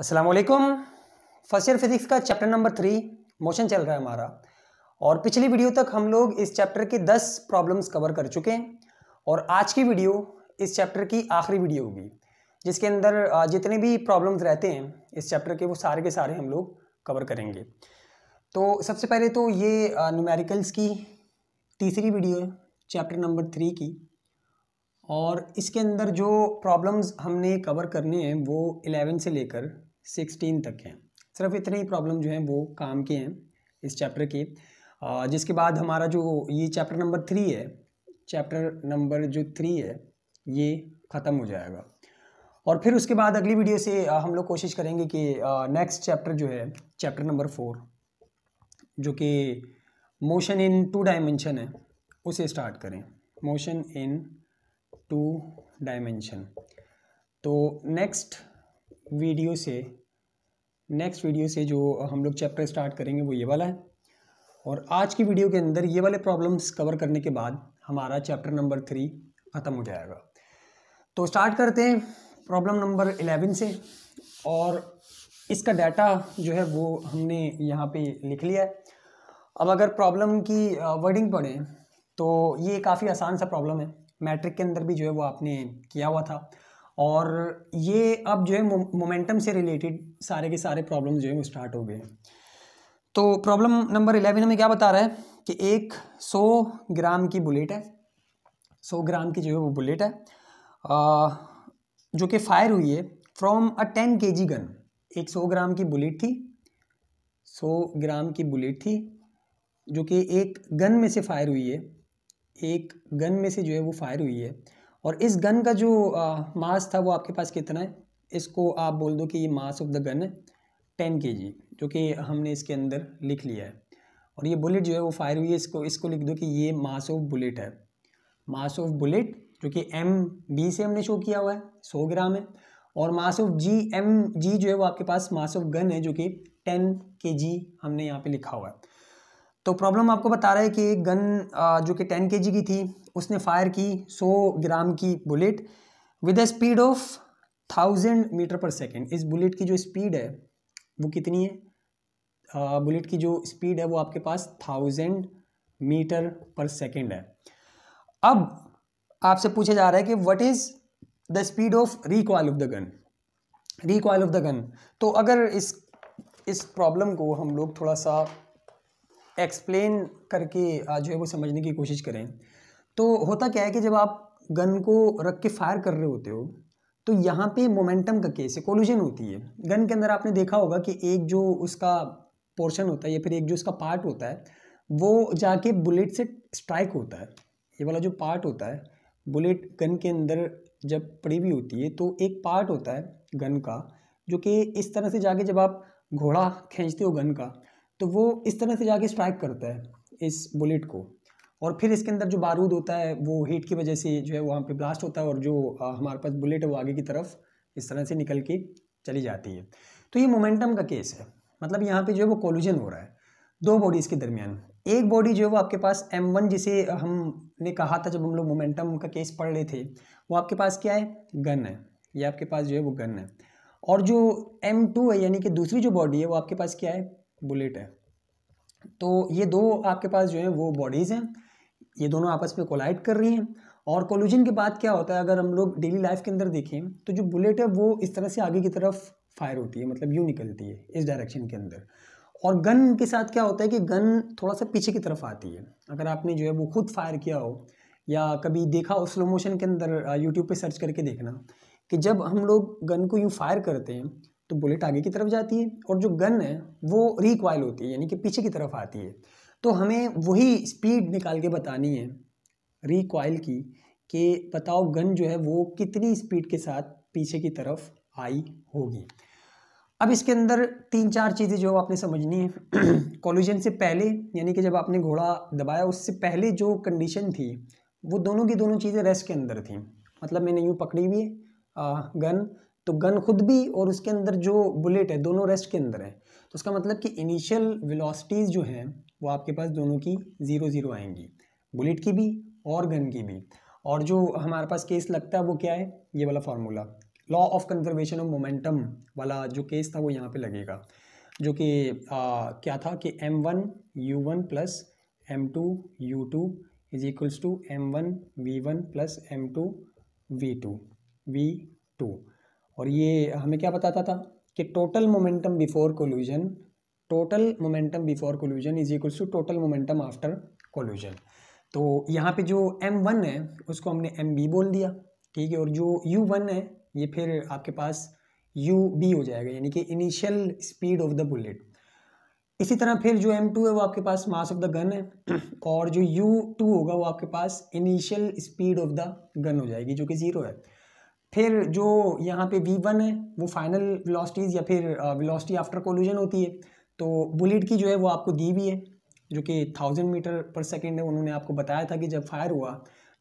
असलकुम first year physics का chapter number three motion चल रहा है हमारा और पिछली वीडियो तक हम लोग इस चैप्टर के दस प्रॉब्लम्स कवर कर चुके हैं और आज की वीडियो इस चैप्टर की आखिरी वीडियो होगी जिसके अंदर जितने भी प्रॉब्लम्स रहते हैं इस चैप्टर के वो सारे के सारे हम लोग कवर करेंगे तो सबसे पहले तो ये न्यूमेरिकल्स की तीसरी वीडियो है चैप्टर नंबर थ्री की और इसके अंदर जो प्रॉब्लम्स हमने कवर करने हैं वो एलेवन से लेकर सिक्सटीन तक हैं सिर्फ इतने ही प्रॉब्लम जो हैं वो काम के हैं इस चैप्टर के जिसके बाद हमारा जो ये चैप्टर नंबर थ्री है चैप्टर नंबर जो थ्री है ये ख़त्म हो जाएगा और फिर उसके बाद अगली वीडियो से हम लोग कोशिश करेंगे कि नेक्स्ट चैप्टर जो है चैप्टर नंबर फोर जो कि मोशन इन टू डायमेंशन है उसे स्टार्ट करें मोशन इन टू डायमेंशन तो नेक्स्ट वीडियो से नेक्स्ट वीडियो से जो हम लोग चैप्टर स्टार्ट करेंगे वो ये वाला है और आज की वीडियो के अंदर ये वाले प्रॉब्लम्स कवर करने के बाद हमारा चैप्टर नंबर थ्री ख़त्म हो जाएगा तो स्टार्ट करते हैं प्रॉब्लम नंबर एलेवन से और इसका डाटा जो है वो हमने यहाँ पे लिख लिया है अब अगर प्रॉब्लम की वर्डिंग पढ़ें तो ये काफ़ी आसान सा प्रॉब्लम है मैट्रिक के अंदर भी जो है वो आपने किया हुआ था और ये अब जो है मोमेंटम से रिलेटेड सारे के सारे प्रॉब्लम जो है वो स्टार्ट हो गए हैं तो प्रॉब्लम नंबर इलेवन हमें क्या बता रहा है कि एक सौ ग्राम की बुलेट है सौ ग्राम की जो है वो बुलेट है आ, जो कि फायर हुई है from a ten K ji gun एक सौ ग्राम की बुलेट थी सौ ग्राम की बुलेट थी जो कि एक गन में से फायर हुई है एक गन में से जो है वो फायर हुई है और इस गन का जो मास था वो आपके पास कितना है इसको आप बोल दो कि ये मास ऑफ द गन है टेन के जी जो कि हमने इसके अंदर लिख लिया है और ये बुलेट जो है वो फायर हुई है इसको इसको लिख दो कि ये मास ऑफ बुलेट है मास ऑफ बुलेट जो कि एम बी से हमने शो किया हुआ है सौ ग्राम है और mass of G M G जो है वो आपके पास मास ऑफ गन है जो कि टेन के जी हमने यहाँ पर लिखा हुआ है तो प्रॉब्लम आपको बता रहा है कि गन जो कि टेन के जी की थी उसने फायर की 100 ग्राम की bullet with a speed of thousand metre पर सेकेंड इस बुलेट की जो स्पीड है वो कितनी है बुलेट की जो स्पीड है वो आपके पास थाउजेंड मीटर पर सेकेंड है अब आपसे पूछा जा रहा है कि what is the speed of recoil of the gun recoil of the gun तो अगर इस इस प्रॉब्लम को हम लोग थोड़ा सा एक्सप्लेन करके जो है वो समझने की कोशिश करें तो होता क्या है कि जब आप गन को रख के फायर कर रहे होते हो तो यहाँ पे मोमेंटम का केस है कोल्यूजन होती है गन के अंदर आपने देखा होगा कि एक जो उसका पोर्शन होता है या फिर एक जो उसका पार्ट होता है वो जाके बुलेट से स्ट्राइक होता है ये वाला जो पार्ट होता है बुलेट गन के अंदर जब पड़ी हुई होती है तो एक पार्ट होता है गन का जो कि इस तरह से जाके जब आप घोड़ा खींचते हो गन का तो वो इस तरह से जाके स्ट्राइक करता है इस बुलेट को और फिर इसके अंदर जो बारूद होता है वो हीट की वजह से जो है वहाँ पे ब्लास्ट होता है और जो हमारे पास बुलेट है वो आगे की तरफ इस तरह से निकल के चली जाती है तो ये मोमेंटम का केस है मतलब यहाँ पे जो है वो कोलिजन हो रहा है दो बॉडीज़ के दरमियान एक बॉडी जो है वो आपके पास एम वन जिसे हमने कहा था जब हम लोग मोमेंटम का केस पढ़ रहे थे वो आपके पास क्या है गन है ये आपके पास जो है वो गन है और जो एम टू है यानी कि दूसरी जो बॉडी है वो आपके पास क्या है बुलेट है तो ये दो आपके पास जो है वो बॉडीज़ हैं ये दोनों आपस में कोलाइड कर रही हैं और कोलूजन के बाद क्या होता है अगर हम लोग डेली लाइफ के अंदर देखें तो जो बुलेट है वो इस तरह से आगे की तरफ फायर होती है मतलब यूँ निकलती है इस डायरेक्शन के अंदर और गन के साथ क्या होता है कि गन थोड़ा सा पीछे की तरफ आती है अगर आपने जो है वो खुद फायर किया हो या कभी देखा हो स्लो मोशन के अंदर यूट्यूब पे सर्च करके देखना कि जब हम लोग गन को यूँ फायर करते हैं तो बुलेट आगे की तरफ जाती है और जो गन है वो रिक्वाइल होती है यानी कि पीछे की तरफ आती है तो हमें वही स्पीड निकाल के बतानी है रिकॉयल की कि बताओ गन जो है वो कितनी स्पीड के साथ पीछे की तरफ आई होगी अब इसके अंदर तीन चार चीज़ें जो आपने समझनी है कॉलिजन से पहले यानी कि जब आपने घोड़ा दबाया उससे पहले जो कंडीशन थी वो दोनों की दोनों चीज़ें रेस्ट के अंदर थी मतलब मैंने यूँ पकड़ी हुई गन तो गन खुद भी और उसके अंदर जो बुलेट है दोनों रेस्ट के अंदर है तो उसका मतलब कि इनिशियल वेलोसिटीज़ जो हैं वो आपके पास दोनों की ज़ीरो ज़ीरो आएंगी बुलेट की भी और गन की भी और जो हमारे पास केस लगता है वो क्या है ये वाला formula law of conservation of momentum वाला जो केस था वो यहाँ पे लगेगा जो कि क्या था कि M one U one plus M two U two is equals to M one V one plus M two V two V two और ये हमें क्या बताता था कि total momentum before collision total momentum before collision is equals to total momentum after collision तो यहाँ पे जो एम वन है उसको हमने एम बी बोल दिया ठीक है और जो यू वन है ये फिर आपके पास यू बी हो जाएगा यानी कि initial speed of the bullet इसी तरह फिर जो एम टू है वो आपके पास मास ऑफ द गन है और जो यू टू होगा वो आपके पास initial speed of the gun हो जाएगी जो कि ज़ीरो है फिर जो यहाँ पे वी वन है वो फाइनल वेलोसिटीज़ या फिर वेलोसिटी आफ्टर कोल्यूजन होती है तो बुलेट की जो है वो आपको दी भी है जो कि थाउजेंड मीटर पर सेकेंड है उन्होंने आपको बताया था कि जब फायर हुआ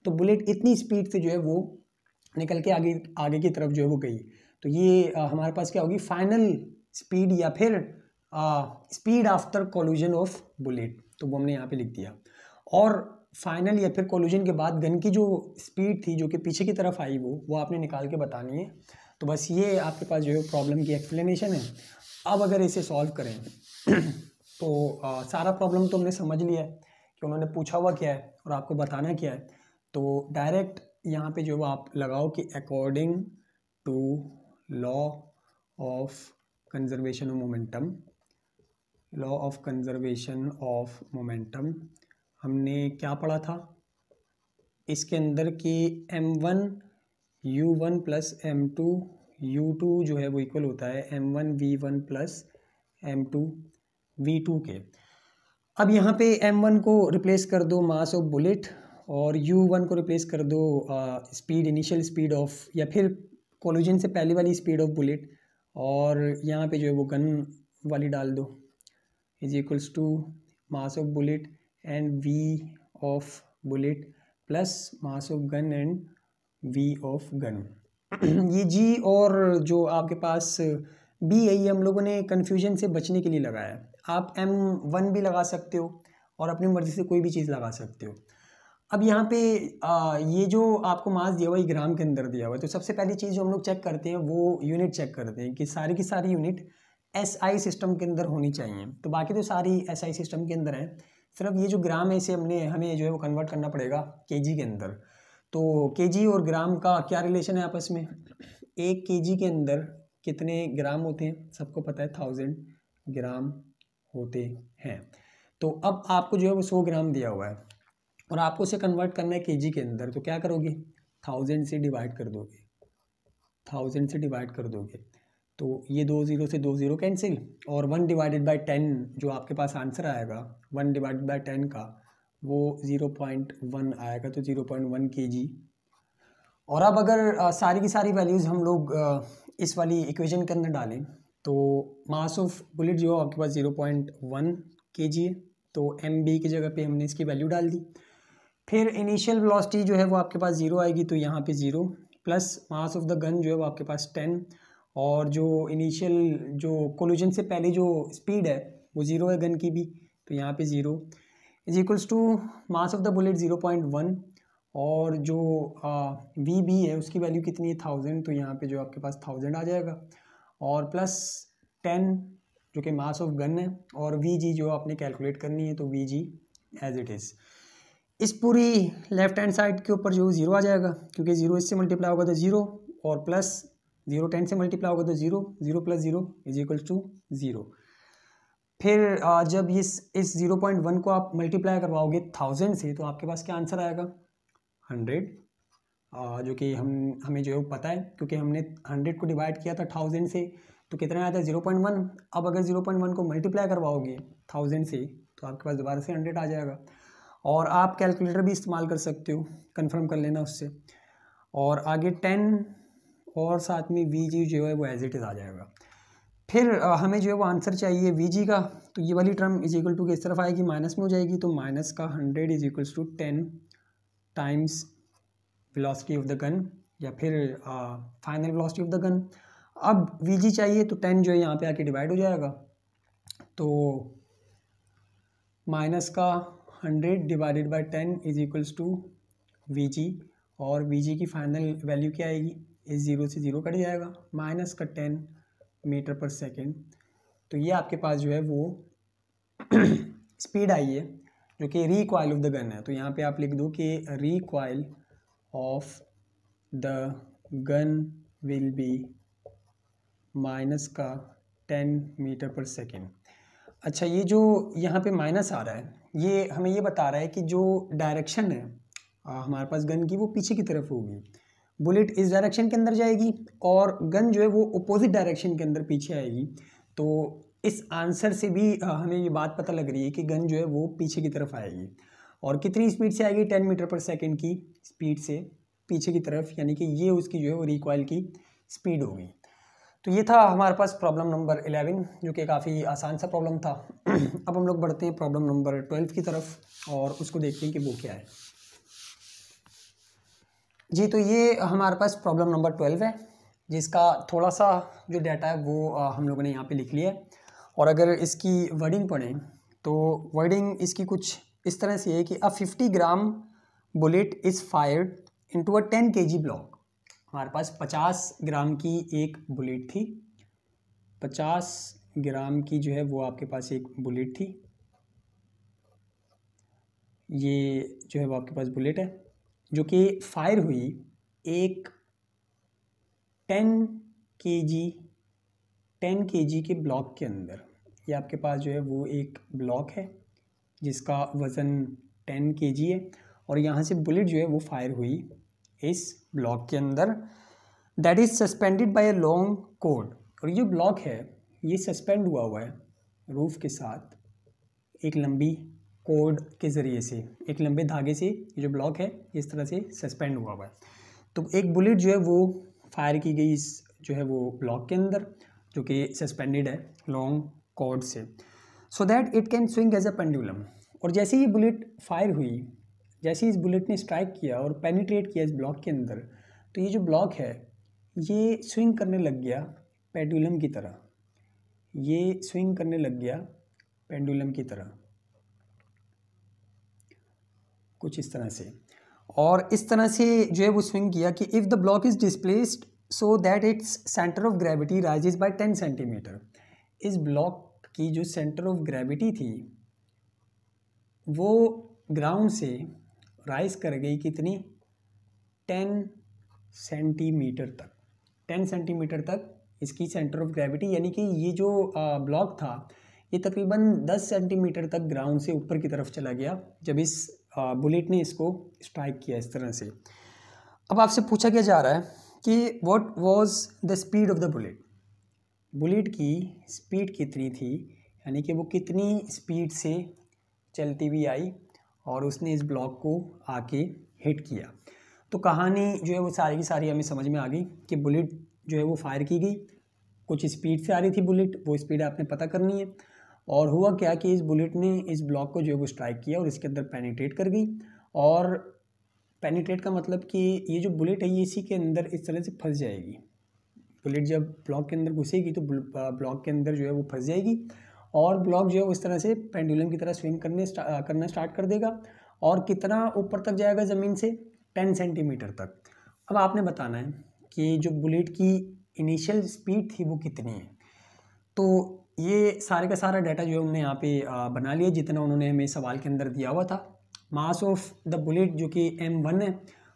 तो बुलेट इतनी स्पीड से जो है वो निकल के आगे आगे की तरफ जो है वो गई तो ये आ, हमारे पास क्या होगी फाइनल स्पीड या फिर आ, speed after collision of bullet तो वो हमने यहाँ पे लिख दिया और फाइनल या फिर कॉलूजन के बाद गन की जो स्पीड थी जो कि पीछे की तरफ आई वो वो आपने निकाल के बतानी है तो बस ये आपके पास जो है प्रॉब्लम की एक्सप्लेनेशन है अब अगर इसे सॉल्व करें तो आ, सारा प्रॉब्लम तो हमने समझ लिया है कि उन्होंने पूछा हुआ क्या है और आपको बताना क्या है तो डायरेक्ट यहाँ पे जो आप लगाओ कि according to law of conservation of momentum law of conservation of momentum हमने क्या पढ़ा था इसके अंदर कि M one U one plus M two U two जो है वो इक्वल होता है M one V one plus M two V two के अब यहाँ पे एम वन को रिप्लेस कर दो मास ऑफ बुलेट और यू वन को रिप्लेस कर दो स्पीड इनिशियल स्पीड ऑफ या फिर कोलोजन से पहले वाली स्पीड ऑफ बुलेट और यहाँ पे जो है वो गन वाली डाल दो is equals to mass of bullet and V of bullet plus mass of gun and V of gun ये जी और जो आपके पास बी है ये हम लोगों ने कन्फ्यूजन से बचने के लिए लगाया आप एम वन भी लगा सकते हो और अपनी मर्ज़ी से कोई भी चीज़ लगा सकते हो अब यहाँ पे आ, ये जो आपको मास दिया हुआ है ग्राम के अंदर दिया हुआ है तो सबसे पहली चीज़ जो हम लोग चेक करते हैं वो यूनिट चेक करते हैं कि सारी की सारी यूनिट एस आई सिस्टम के अंदर होनी चाहिए तो बाकी तो सारी एस आई सिस्टम के अंदर है सिर्फ ये जो ग्राम है इसे हमने हमें जो है वो कन्वर्ट करना पड़ेगा के जी के अंदर तो के जी और ग्राम का क्या रिलेशन है आपस में एक के जी के अंदर कितने ग्राम होते हैं सबको पता है थाउजेंड ग्राम होते हैं तो अब आपको जो है वो सौ ग्राम दिया हुआ है और आपको उसे कन्वर्ट करना है के के अंदर तो क्या करोगे थाउजेंड से डिवाइड कर दोगे थाउजेंड से डिवाइड कर दोगे तो ये दो ज़ीरो से दो ज़ीरो कैंसिल और वन डिवाइडेड बाई टेन जो आपके पास आंसर आएगा वन डिवाइडेड बाई टेन का वो ज़ीरो पॉइंट वन आएगा तो ज़ीरो पॉइंट वन के जी और अब अगर आ, सारी की सारी वैल्यूज़ हम लोग आ, इस वाली इक्वेशन के अंदर डालें तो मास ऑफ बुलेट जो है आपके पास ज़ीरो पॉइंट वन के जी है तो एम बी की जगह पे हमने इसकी वैल्यू डाल दी फिर इनिशियल वेलोसिटी जो है वो आपके पास ज़ीरो आएगी तो यहाँ पे zero plus mass of the gun जो है वो आपके पास टेन और जो इनिशियल जो कोलोजन से पहले जो स्पीड है वो ज़ीरो है गन की भी तो यहाँ पे zero is equals to mass of the bullet zero point one और जो वी बी है उसकी वैल्यू कितनी है थाउजेंड तो यहाँ पे जो आपके पास थाउजेंड आ जाएगा और प्लस टेन जो कि मास ऑफ गन है और वी जी जो आपने कैलकुलेट करनी है तो वी जी एज इट इज़ इस पूरी लेफ्ट हैंड साइड के ऊपर जो ज़ीरो आ जाएगा क्योंकि ज़ीरो इससे मल्टीप्लाई होगा तो ज़ीरो और प्लस ज़ीरो टेन से मल्टीप्लाई होगा तो zero zero plus zero is equal to zero फिर जब इस इस ज़ीरो पॉइंट वन को आप मल्टीप्लाई करवाओगे थाउजेंड से तो आपके पास क्या आंसर आएगा हंड्रेड जो कि हम हमें जो है पता है क्योंकि हमने हंड्रेड को डिवाइड किया था थाउजेंड से तो कितना आया था ज़ीरो पॉइंट वन अब अगर ज़ीरो पॉइंट वन को मल्टीप्लाई करवाओगे थाउजेंड से तो आपके पास दोबारा से हंड्रेड आ जाएगा और आप कैलकुलेटर भी इस्तेमाल कर सकते हो कन्फर्म कर लेना उससे और आगे टेन और साथ में वी जी जो है वो एज इट इज़ आ जाएगा फिर हमें जो है वो आंसर चाहिए वी जी का तो ये वाली टर्म इज इक्वल टू किस तरफ आएगी माइनस में हो जाएगी तो माइनस का hundred is equals to ten times velocity of the gun या फिर final velocity of the gun अब वी चाहिए तो टेन जो है यहाँ पे आके डिवाइड हो जाएगा तो माइनस का hundred divided by ten is equals to V और वी की फाइनल वैल्यू क्या आएगी इस ज़ीरो से ज़ीरो कट जाएगा माइनस का टेन मीटर पर सेकेंड तो ये आपके पास जो है वो स्पीड आई है जो कि रिकॉयल ऑफ द गन है तो यहाँ पे आप लिख दो कि recoil of the gun will be minus का टेन मीटर पर सेकेंड अच्छा ये जो यहाँ पे माइनस आ रहा है ये हमें ये बता रहा है कि जो डायरेक्शन है आ, हमारे पास गन की वो पीछे की तरफ होगी बुलेट इस डायरेक्शन के अंदर जाएगी और गन जो है वो अपोजिट डायरेक्शन के अंदर पीछे आएगी तो इस आंसर से भी हमें ये बात पता लग रही है कि गन जो है वो पीछे की तरफ आएगी और कितनी स्पीड से आएगी टेन मीटर पर सेकेंड की स्पीड से पीछे की तरफ यानी कि ये उसकी जो है वो रिकॉयल की स्पीड होगी तो ये था हमारे पास प्रॉब्लम नंबर एलेवन जो कि काफ़ी आसान सा प्रॉब्लम था अब हम लोग बढ़ते हैं प्रॉब्लम नंबर ट्वेल्व की तरफ और उसको देखते हैं कि वो क्या है जी तो ये हमारे पास प्रॉब्लम नंबर ट्वेल्व है जिसका थोड़ा सा जो डाटा है वो हम लोगों ने यहाँ पे लिख लिया है और अगर इसकी वर्डिंग पढ़ें तो वर्डिंग इसकी कुछ इस तरह से है कि a fifty gram bullet is fired into a ten K G block हमारे पास पचास ग्राम की एक बुलेट थी पचास ग्राम की जो है वो आपके पास एक बुलेट थी ये जो है वो आपके पास बुलेट है जो कि फायर हुई एक टेन के जी टेन के जी के ब्लॉक के अंदर ये आपके पास जो है वो एक ब्लॉक है जिसका वज़न टेन के है और यहाँ से बुलेट जो है वो फायर हुई इस ब्लॉक के अंदर that is suspended by a long cord और ये ब्लॉक है ये सस्पेंड हुआ हुआ है रूफ़ के साथ एक लंबी कोड के ज़रिए से एक लंबे धागे से ये जो ब्लॉक है इस तरह से सस्पेंड हुआ हुआ है तो एक बुलेट जो है वो फायर की गई इस जो है वो ब्लॉक के अंदर जो कि सस्पेंडेड है लॉन्ग कोड से so that it can swing as a pendulum और जैसे ही बुलेट फायर हुई जैसे ही इस बुलेट ने स्ट्राइक किया और पेनिट्रेट किया इस ब्लॉक के अंदर तो ये जो ब्लॉक है ये स्विंग करने लग गया पेंडुलम की तरह ये स्विंग करने लग गया पेंडुलम की तरह कुछ इस तरह से और इस तरह से जो है वो स्विंग किया कि if the block is displaced so that its centre of gravity rises by ten centimetre इस ब्लॉक की जो सेंटर ऑफ ग्रेविटी थी वो ग्राउंड से राइज कर गई कितनी टेन सेंटीमीटर तक टेन सेंटीमीटर तक इसकी सेंटर ऑफ ग्रेविटी यानी कि ये जो ब्लॉक था ये तकरीबन दस सेंटीमीटर तक ग्राउंड से ऊपर की तरफ चला गया जब इस बुलेट ने इसको स्ट्राइक किया इस तरह से अब आपसे पूछा क्या जा रहा है कि what was the speed of the bullet bullet की स्पीड कितनी थी यानी कि वो कितनी स्पीड से चलती हुई आई और उसने इस ब्लॉक को आके हिट किया तो कहानी जो है वो सारी की सारी हमें समझ में आ गई कि बुलेट जो है वो फायर की गई कुछ स्पीड से आ रही थी बुलेट वो स्पीड आपने पता करनी है और हुआ क्या कि इस बुलेट ने इस ब्लॉक को जो है वो स्ट्राइक किया और इसके अंदर पेनिट्रेट कर गई और पेनिट्रेट का मतलब कि ये जो बुलेट है ये इसी के अंदर इस तरह से फंस जाएगी बुलेट जब ब्लॉक के अंदर घुसेगी तो ब्लॉक के अंदर जो है वो फंस जाएगी और ब्लॉक जो है वो उस तरह से पेंडुलम की तरह स्विंग करने स्टा, करना स्टार्ट कर देगा और कितना ऊपर तक जाएगा ज़मीन से टेन सेंटीमीटर तक अब आपने बताना है कि जो बुलेट की इनिशियल स्पीड थी वो कितनी है तो ये सारे का सारा डाटा जो है हमने यहाँ पे बना लिया जितना उन्होंने हमें सवाल के अंदर दिया हुआ था मास ऑफ द बुलेट जो कि एम वन है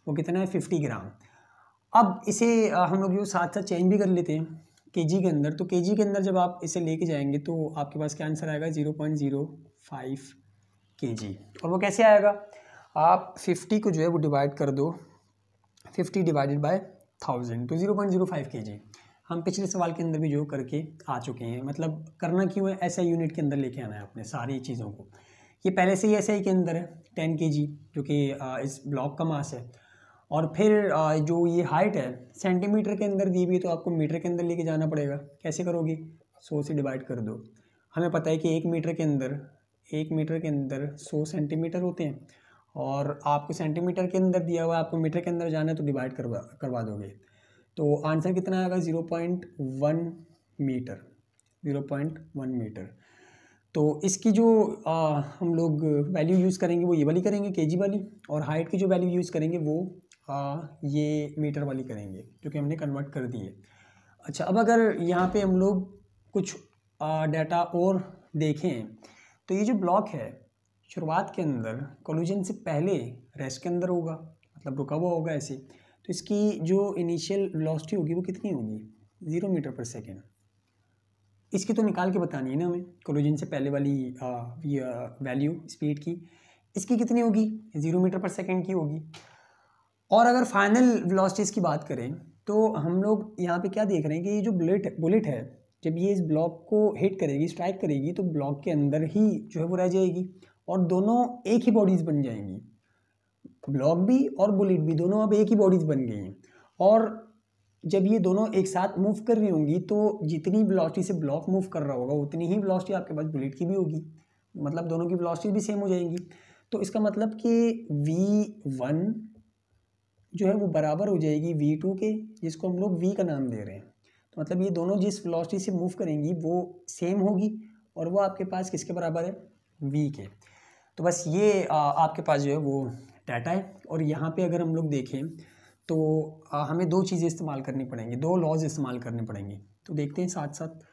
वो कितना है फिफ्टी ग्राम अब इसे हम लोग जो साथ साथ चेंज भी कर लेते हैं के के अंदर तो के के अंदर जब आप इसे लेके जाएंगे तो आपके पास क्या आंसर आएगा zero point zero five K जी और वो कैसे आएगा आप फिफ्टी को जो है वो डिवाइड कर दो फिफ्टी डिवाइडेड बाय थाउजेंड तो zero point zero five K G हम पिछले सवाल के अंदर भी जो करके आ चुके हैं मतलब करना क्यों है ऐसा यूनिट के अंदर लेके आना है अपने सारी चीज़ों को ये पहले से ही ऐसा ही के अंदर है टेन के जी जो कि इस ब्लॉक का मास है और फिर जो ये हाइट है सेंटीमीटर के अंदर दी हुई तो आपको मीटर के अंदर लेके जाना पड़ेगा कैसे करोगी सौ से डिवाइड कर दो हमें पता है कि एक मीटर के अंदर एक मीटर के अंदर सौ सेंटीमीटर होते हैं और आपको सेंटीमीटर के अंदर दिया हुआ है आपको मीटर के अंदर जाना है तो डिवाइड करवा करवा दोगे तो आंसर कितना आएगा zero point one metre zero point one metre तो इसकी जो आ, हम लोग वैल्यू यूज़ करेंगे वो ये वाली करेंगे के जी वाली और हाइट की जो वैल्यू यूज़ करेंगे वो आ, हाँ, ये मीटर वाली करेंगे जो कि हमने कन्वर्ट कर दी है अच्छा अब अगर यहाँ पे हम लोग कुछ आ, डाटा और देखें तो ये जो ब्लॉक है शुरुआत के अंदर कॉलोजन से पहले रेस्ट के अंदर होगा मतलब रुका हुआ होगा ऐसे तो इसकी जो इनिशियल वेलोसिटी होगी वो कितनी होगी ज़ीरो मीटर पर सेकेंड इसकी तो निकाल के बतानी है ना हमें कोलोजन से पहले वाली आ, ये वैल्यू स्पीड की इसकी कितनी होगी ज़ीरो मीटर पर सेकेंड की होगी और अगर फाइनल वेलोसिटीज़ की बात करें तो हम लोग यहाँ पे क्या देख रहे हैं कि ये जो बुलेट बुलेट है जब ये इस ब्लॉक को हिट करेगी स्ट्राइक करेगी तो ब्लॉक के अंदर ही जो है वो रह जाएगी और दोनों एक ही बॉडीज़ बन जाएंगी ब्लॉक भी और बुलेट भी दोनों अब एक ही बॉडीज़ बन गई हैं और जब ये दोनों एक साथ मूव कर रही होंगी तो जितनी ब्लॉस्टी से ब्लॉक मूव कर रहा होगा उतनी ही ब्लॉस्टी आपके पास बुलेट की भी होगी मतलब दोनों की ब्लॉस्टी भी सेम हो जाएंगी तो इसका मतलब कि वी वन जो है वो बराबर हो जाएगी वी टू के जिसको हम लोग वी का नाम दे रहे हैं तो मतलब ये दोनों जिस वेलोसिटी से मूव करेंगी वो सेम होगी और वो आपके पास किसके बराबर है वी के तो बस ये आ, आपके पास जो है वो डाटा है और यहाँ पे अगर हम लोग देखें तो आ, हमें दो चीज़ें इस्तेमाल करनी पड़ेंगी दो लॉज इस्तेमाल करने पड़ेंगे तो देखते हैं साथ साथ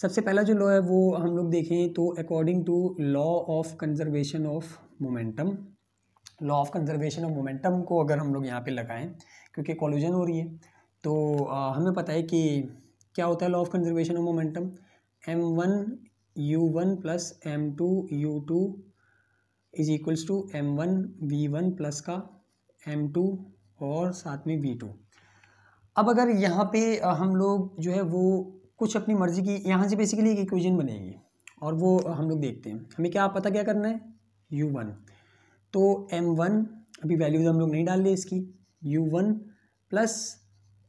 सबसे पहला जो लॉ है वो हम लोग देखें तो according to law of conservation of momentum law of conservation of momentum को अगर हम लोग यहाँ पे लगाएं क्योंकि कॉलोजन हो रही है तो आ, हमें पता है कि क्या होता है law of conservation of momentum M one U one plus M two U two is equals to M one V one plus का एम टू और साथ में वी टू अब अगर यहाँ पे हम लोग जो है वो कुछ अपनी मर्ज़ी की यहाँ से बेसिकली एक इक्वेशन बनेगी और वो हम लोग देखते हैं हमें क्या पता क्या करना है यू वन तो एम वन अभी वैल्यूज़ तो हम लोग नहीं डाल रहे इसकी U one plus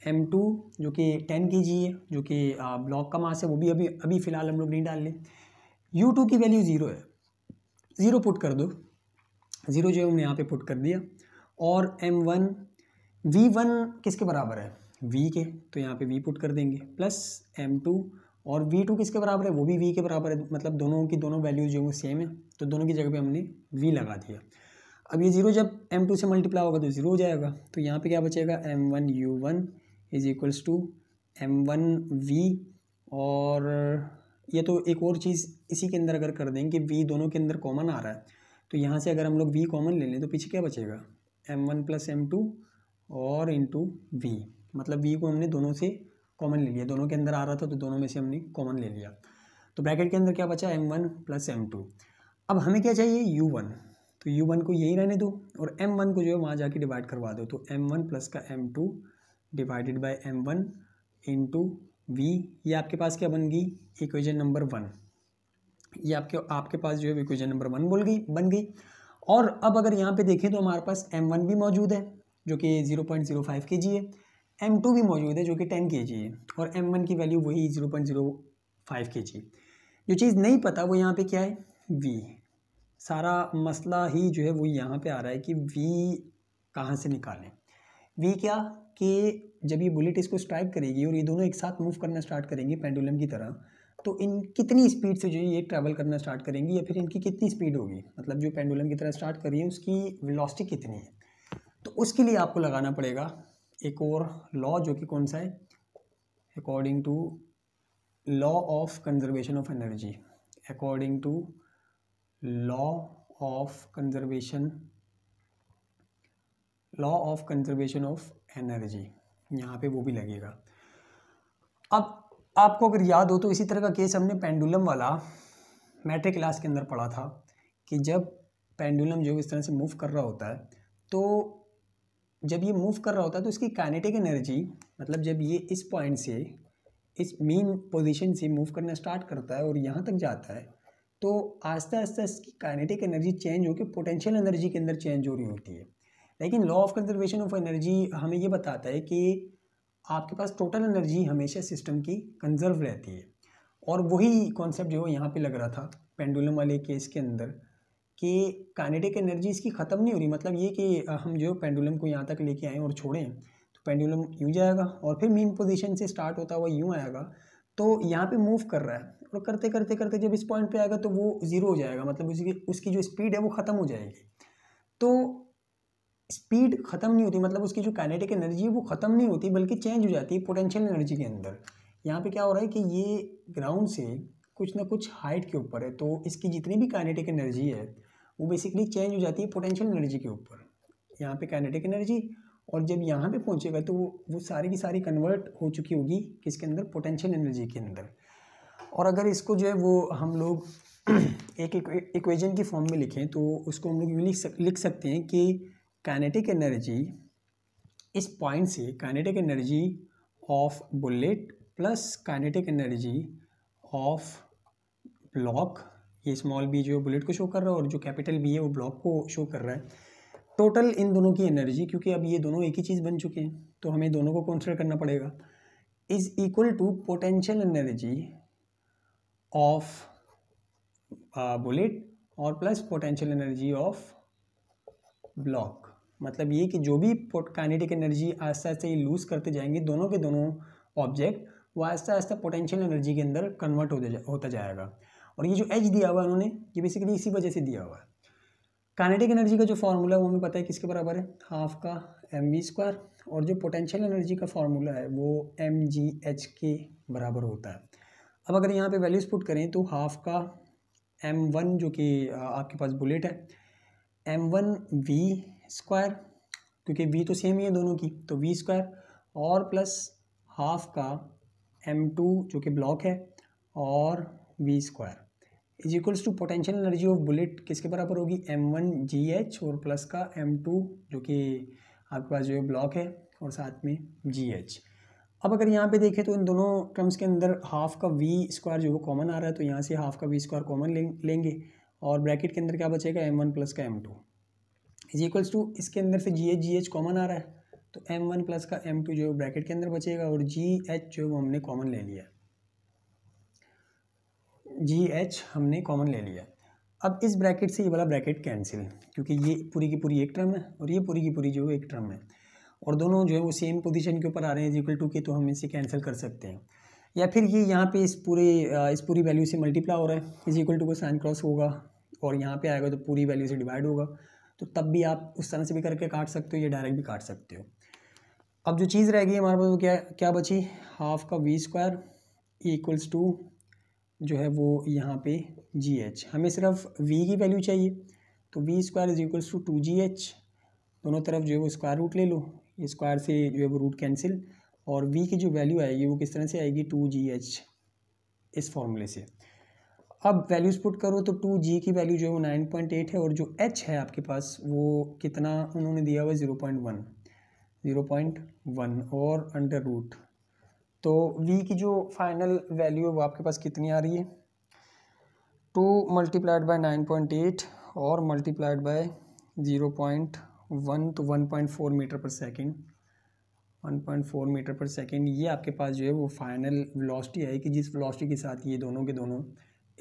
M two जो कि टेन के जी है जो कि ब्लॉक का मास है वो भी अभी अभी फ़िलहाल हम लोग नहीं डाल रहे यू टू की वैल्यू ज़ीरो है ज़ीरो पुट कर दो ज़ीरो जो है हमने यहाँ पे पुट कर दिया और एम वन वी वन किसके बराबर है वी के तो यहाँ पे वी पुट कर देंगे प्लस एम टू और वी टू किसके बराबर है वो भी वी के बराबर है मतलब दोनों की दोनों वैल्यूज जो है वो सेम है तो दोनों की जगह पे हमने वी लगा दिया अब ये जीरो जब एम टू से मल्टीप्लाई होगा तो जीरो हो जाएगा तो यहाँ पे क्या बचेगा M one U one is equals to M one V और ये तो एक और चीज़ इसी के अंदर अगर कर दें कि वी दोनों के अंदर कॉमन आ रहा है तो यहाँ से अगर हम लोग वी कॉमन ले लें तो पीछे क्या बचेगा M one plus M two और इंटू वी मतलब वी को हमने दोनों से कॉमन ले लिया दोनों के अंदर आ रहा था तो दोनों में से हमने कॉमन ले लिया तो ब्रैकेट के अंदर क्या बचा M one plus M two अब हमें क्या चाहिए यू वन तो यू वन को यही रहने दो और एम वन को जो है वहाँ जाके डिवाइड करवा दो तो एम वन प्लस का M two divided by M one into V ये आपके पास क्या बन गई इक्वेजन नंबर वन ये आपके आपके पास जो है इक्वेजन नंबर वन बोल गई बन गई और अब अगर यहाँ पे देखें तो हमारे पास एम वन भी मौजूद है जो कि zero point zero five K जी है एम टू भी मौजूद है जो कि टेन के जी है और एम वन की वैल्यू वही zero point zero five K G जो चीज़ नहीं पता वो यहाँ पे क्या है वी सारा मसला ही जो है वो यहाँ पे आ रहा है कि वी कहाँ से निकालें वी क्या कि जब ये बुलेट इसको स्ट्राइक करेगी और ये दोनों एक साथ मूव करना स्टार्ट करेंगे पेंडुलम की तरह तो इन कितनी स्पीड से जो है ये ट्रैवल करना स्टार्ट करेंगी या फिर इनकी कितनी स्पीड होगी मतलब जो पेंडुलम की तरह स्टार्ट कर रही है उसकी वेलोसिटी कितनी है तो उसके लिए आपको लगाना पड़ेगा एक और लॉ जो कि कौन सा है according to law of conservation of energy according to law of conservation law of conservation of energy यहाँ पे वो भी लगेगा अब आपको अगर याद हो तो इसी तरह का केस हमने पेंडुलम वाला मैट्रिक क्लास के अंदर पढ़ा था कि जब पेंडुलम जो इस तरह से मूव कर रहा होता है तो जब ये मूव कर रहा होता है तो इसकी काइनेटिक एनर्जी मतलब जब ये इस पॉइंट से इस मेन पोजीशन से मूव करना स्टार्ट करता है और यहाँ तक जाता है तो आस्ते आस्ते इसकी काइनेटिक एनर्जी चेंज होकर पोटेंशियल एनर्जी के अंदर चेंज हो रही होती है लेकिन law of conservation of energy हमें ये बताता है कि आपके पास टोटल एनर्जी हमेशा सिस्टम की कंजर्व रहती है और वही कॉन्सेप्ट जो है यहाँ पे लग रहा था पेंडुलम वाले केस के अंदर कि काइनेटिक एनर्जी इसकी ख़त्म नहीं हो रही मतलब ये कि हम जो पेंडुलम को यहाँ तक लेके आएँ और छोड़ें तो पेंडुलम यूँ जाएगा और फिर मेन पोजिशन से स्टार्ट होता हुआ यूँ आएगा तो यहाँ पे मूव कर रहा है और करते करते करते जब इस पॉइंट पे आएगा तो वो ज़ीरो हो जाएगा मतलब उसकी उसकी जो स्पीड है वो ख़त्म हो जाएगी तो स्पीड ख़त्म नहीं होती मतलब उसकी जो काइनेटिक एनर्जी है वो ख़त्म नहीं होती बल्कि चेंज हो जाती है पोटेंशियल एनर्जी के अंदर यहाँ पे क्या हो रहा है कि ये ग्राउंड से कुछ ना कुछ हाइट के ऊपर है तो इसकी जितनी भी काइनेटिक एनर्जी है वो बेसिकली चेंज हो जाती है पोटेंशियल एनर्जी के ऊपर यहाँ पे काइनेटिक एनर्जी और जब यहाँ पे पहुँचेगा तो वो वो सारी की सारी कन्वर्ट हो चुकी होगी किसके अंदर पोटेंशियल एनर्जी के अंदर और अगर इसको जो है वो हम लोग एक इक्वेजन की फॉर्म में लिखें तो उसको हम लोग लिख सक, लिख सकते हैं कि काइनेटिक एनर्जी इस पॉइंट से kinetic energy of bullet plus kinetic energy of block ये स्मॉल बी जो बुलेट को शो कर रहा है और जो कैपिटल बी है वो ब्लॉक को शो कर रहा है टोटल इन दोनों की एनर्जी क्योंकि अब ये दोनों एक ही चीज़ बन चुके हैं तो हमें दोनों को कंसिडर करना पड़ेगा is equal to potential energy of bullet और plus potential energy of block मतलब ये कि जो भी काइनेटिक एनर्जी आस्ते आस्ते ये लूज़ करते जाएंगे दोनों के दोनों ऑब्जेक्ट वो आस्ते आस्ते पोटेंशियल एनर्जी के अंदर कन्वर्ट होता जा, होता जाएगा और ये जो एच दिया हुआ है उन्होंने ये बेसिकली इसी वजह से दिया हुआ है कानेटिक एनर्जी का जो फार्मूला है वो हमें पता है किसके बराबर है हाफ का एम वी स्क्वायर और जो पोटेंशियल एनर्जी का फार्मूला है वो एम जी एच के बराबर होता है अब अगर यहाँ पे वैल्यूज़ पुट करें तो हाफ का एम वन जो कि आपके पास बुलेट है एम वन वी स्क्वायर क्योंकि वी तो सेम ही है दोनों की तो वी स्क्वायर और प्लस हाफ का एम टू जो कि ब्लॉक है और v square is equals to potential energy of bullet किसके बराबर होगी एम वन जी एच और प्लस का एम टू जो कि आपके पास जो है ब्लॉक है और साथ में जी एच अब अगर यहाँ पे देखें तो इन दोनों टर्म्स के अंदर हाफ का वी स्क्वायर जो वो कॉमन आ रहा है तो यहाँ से हाफ का वी स्क्वायर कॉमन लेंगे और ब्रैकेट के अंदर क्या बचेगा एम वन प्लस का M two is equals to इसके अंदर से g h g h common आ रहा है तो एम वन प्लस का एम टू जो ब्रैकेट के अंदर बचेगा और जी एच जो वो हमने कॉमन ले लिया जी एच हमने कॉमन ले लिया अब इस ब्रैकेट से ये वाला ब्रैकेट कैंसिल क्योंकि ये पूरी की पूरी एक टर्म है और ये पूरी की पूरी जो एक टर्म है और दोनों जो है वो सेम पोजीशन के ऊपर आ रहे हैं इक्वल टू के तो हम इसे कैंसिल कर सकते हैं या फिर ये यहाँ पे इस पूरे इस पूरी वैल्यू से मल्टीप्लाई हो रहा है इज इक्वल टू को साइन क्रॉस होगा और यहाँ पे आएगा तो पूरी वैल्यू से डिवाइड होगा तो तब भी आप उस तरह से भी करके काट सकते हो या डायरेक्ट भी काट सकते हो अब जो चीज़ रह गई हमारे पास वो क्या क्या बची हाफ का वी स्क्वायर इक्वल्स टू जो है वो यहाँ पे जी एच हमें सिर्फ वी की वैल्यू चाहिए तो v square is equals to two g h दोनों तरफ जो है वो स्क्वायर रूट ले लो स्क्वायर से जो है वो रूट कैंसिल और वी की जो वैल्यू आएगी वो किस तरह से आएगी टू जी एच इस फॉर्मूले से अब वैल्यूज़ पुट करो तो टू जी की वैल्यू जो है वो नाइन पॉइंट एट है और जो एच है आपके पास वो कितना उन्होंने दिया हुआ zero point one zero point one और अंडर रूट तो वी की जो फाइनल वैल्यू है वो आपके पास कितनी आ रही है two multiplied by nine point eight और multiplied by zero point one तो वन पॉइंट फोर मीटर पर second one point four metre पर सेकेंड ये आपके पास जो है वो फाइनल वेलोसिटी है कि जिस वेलोसिटी के साथ ये दोनों के दोनों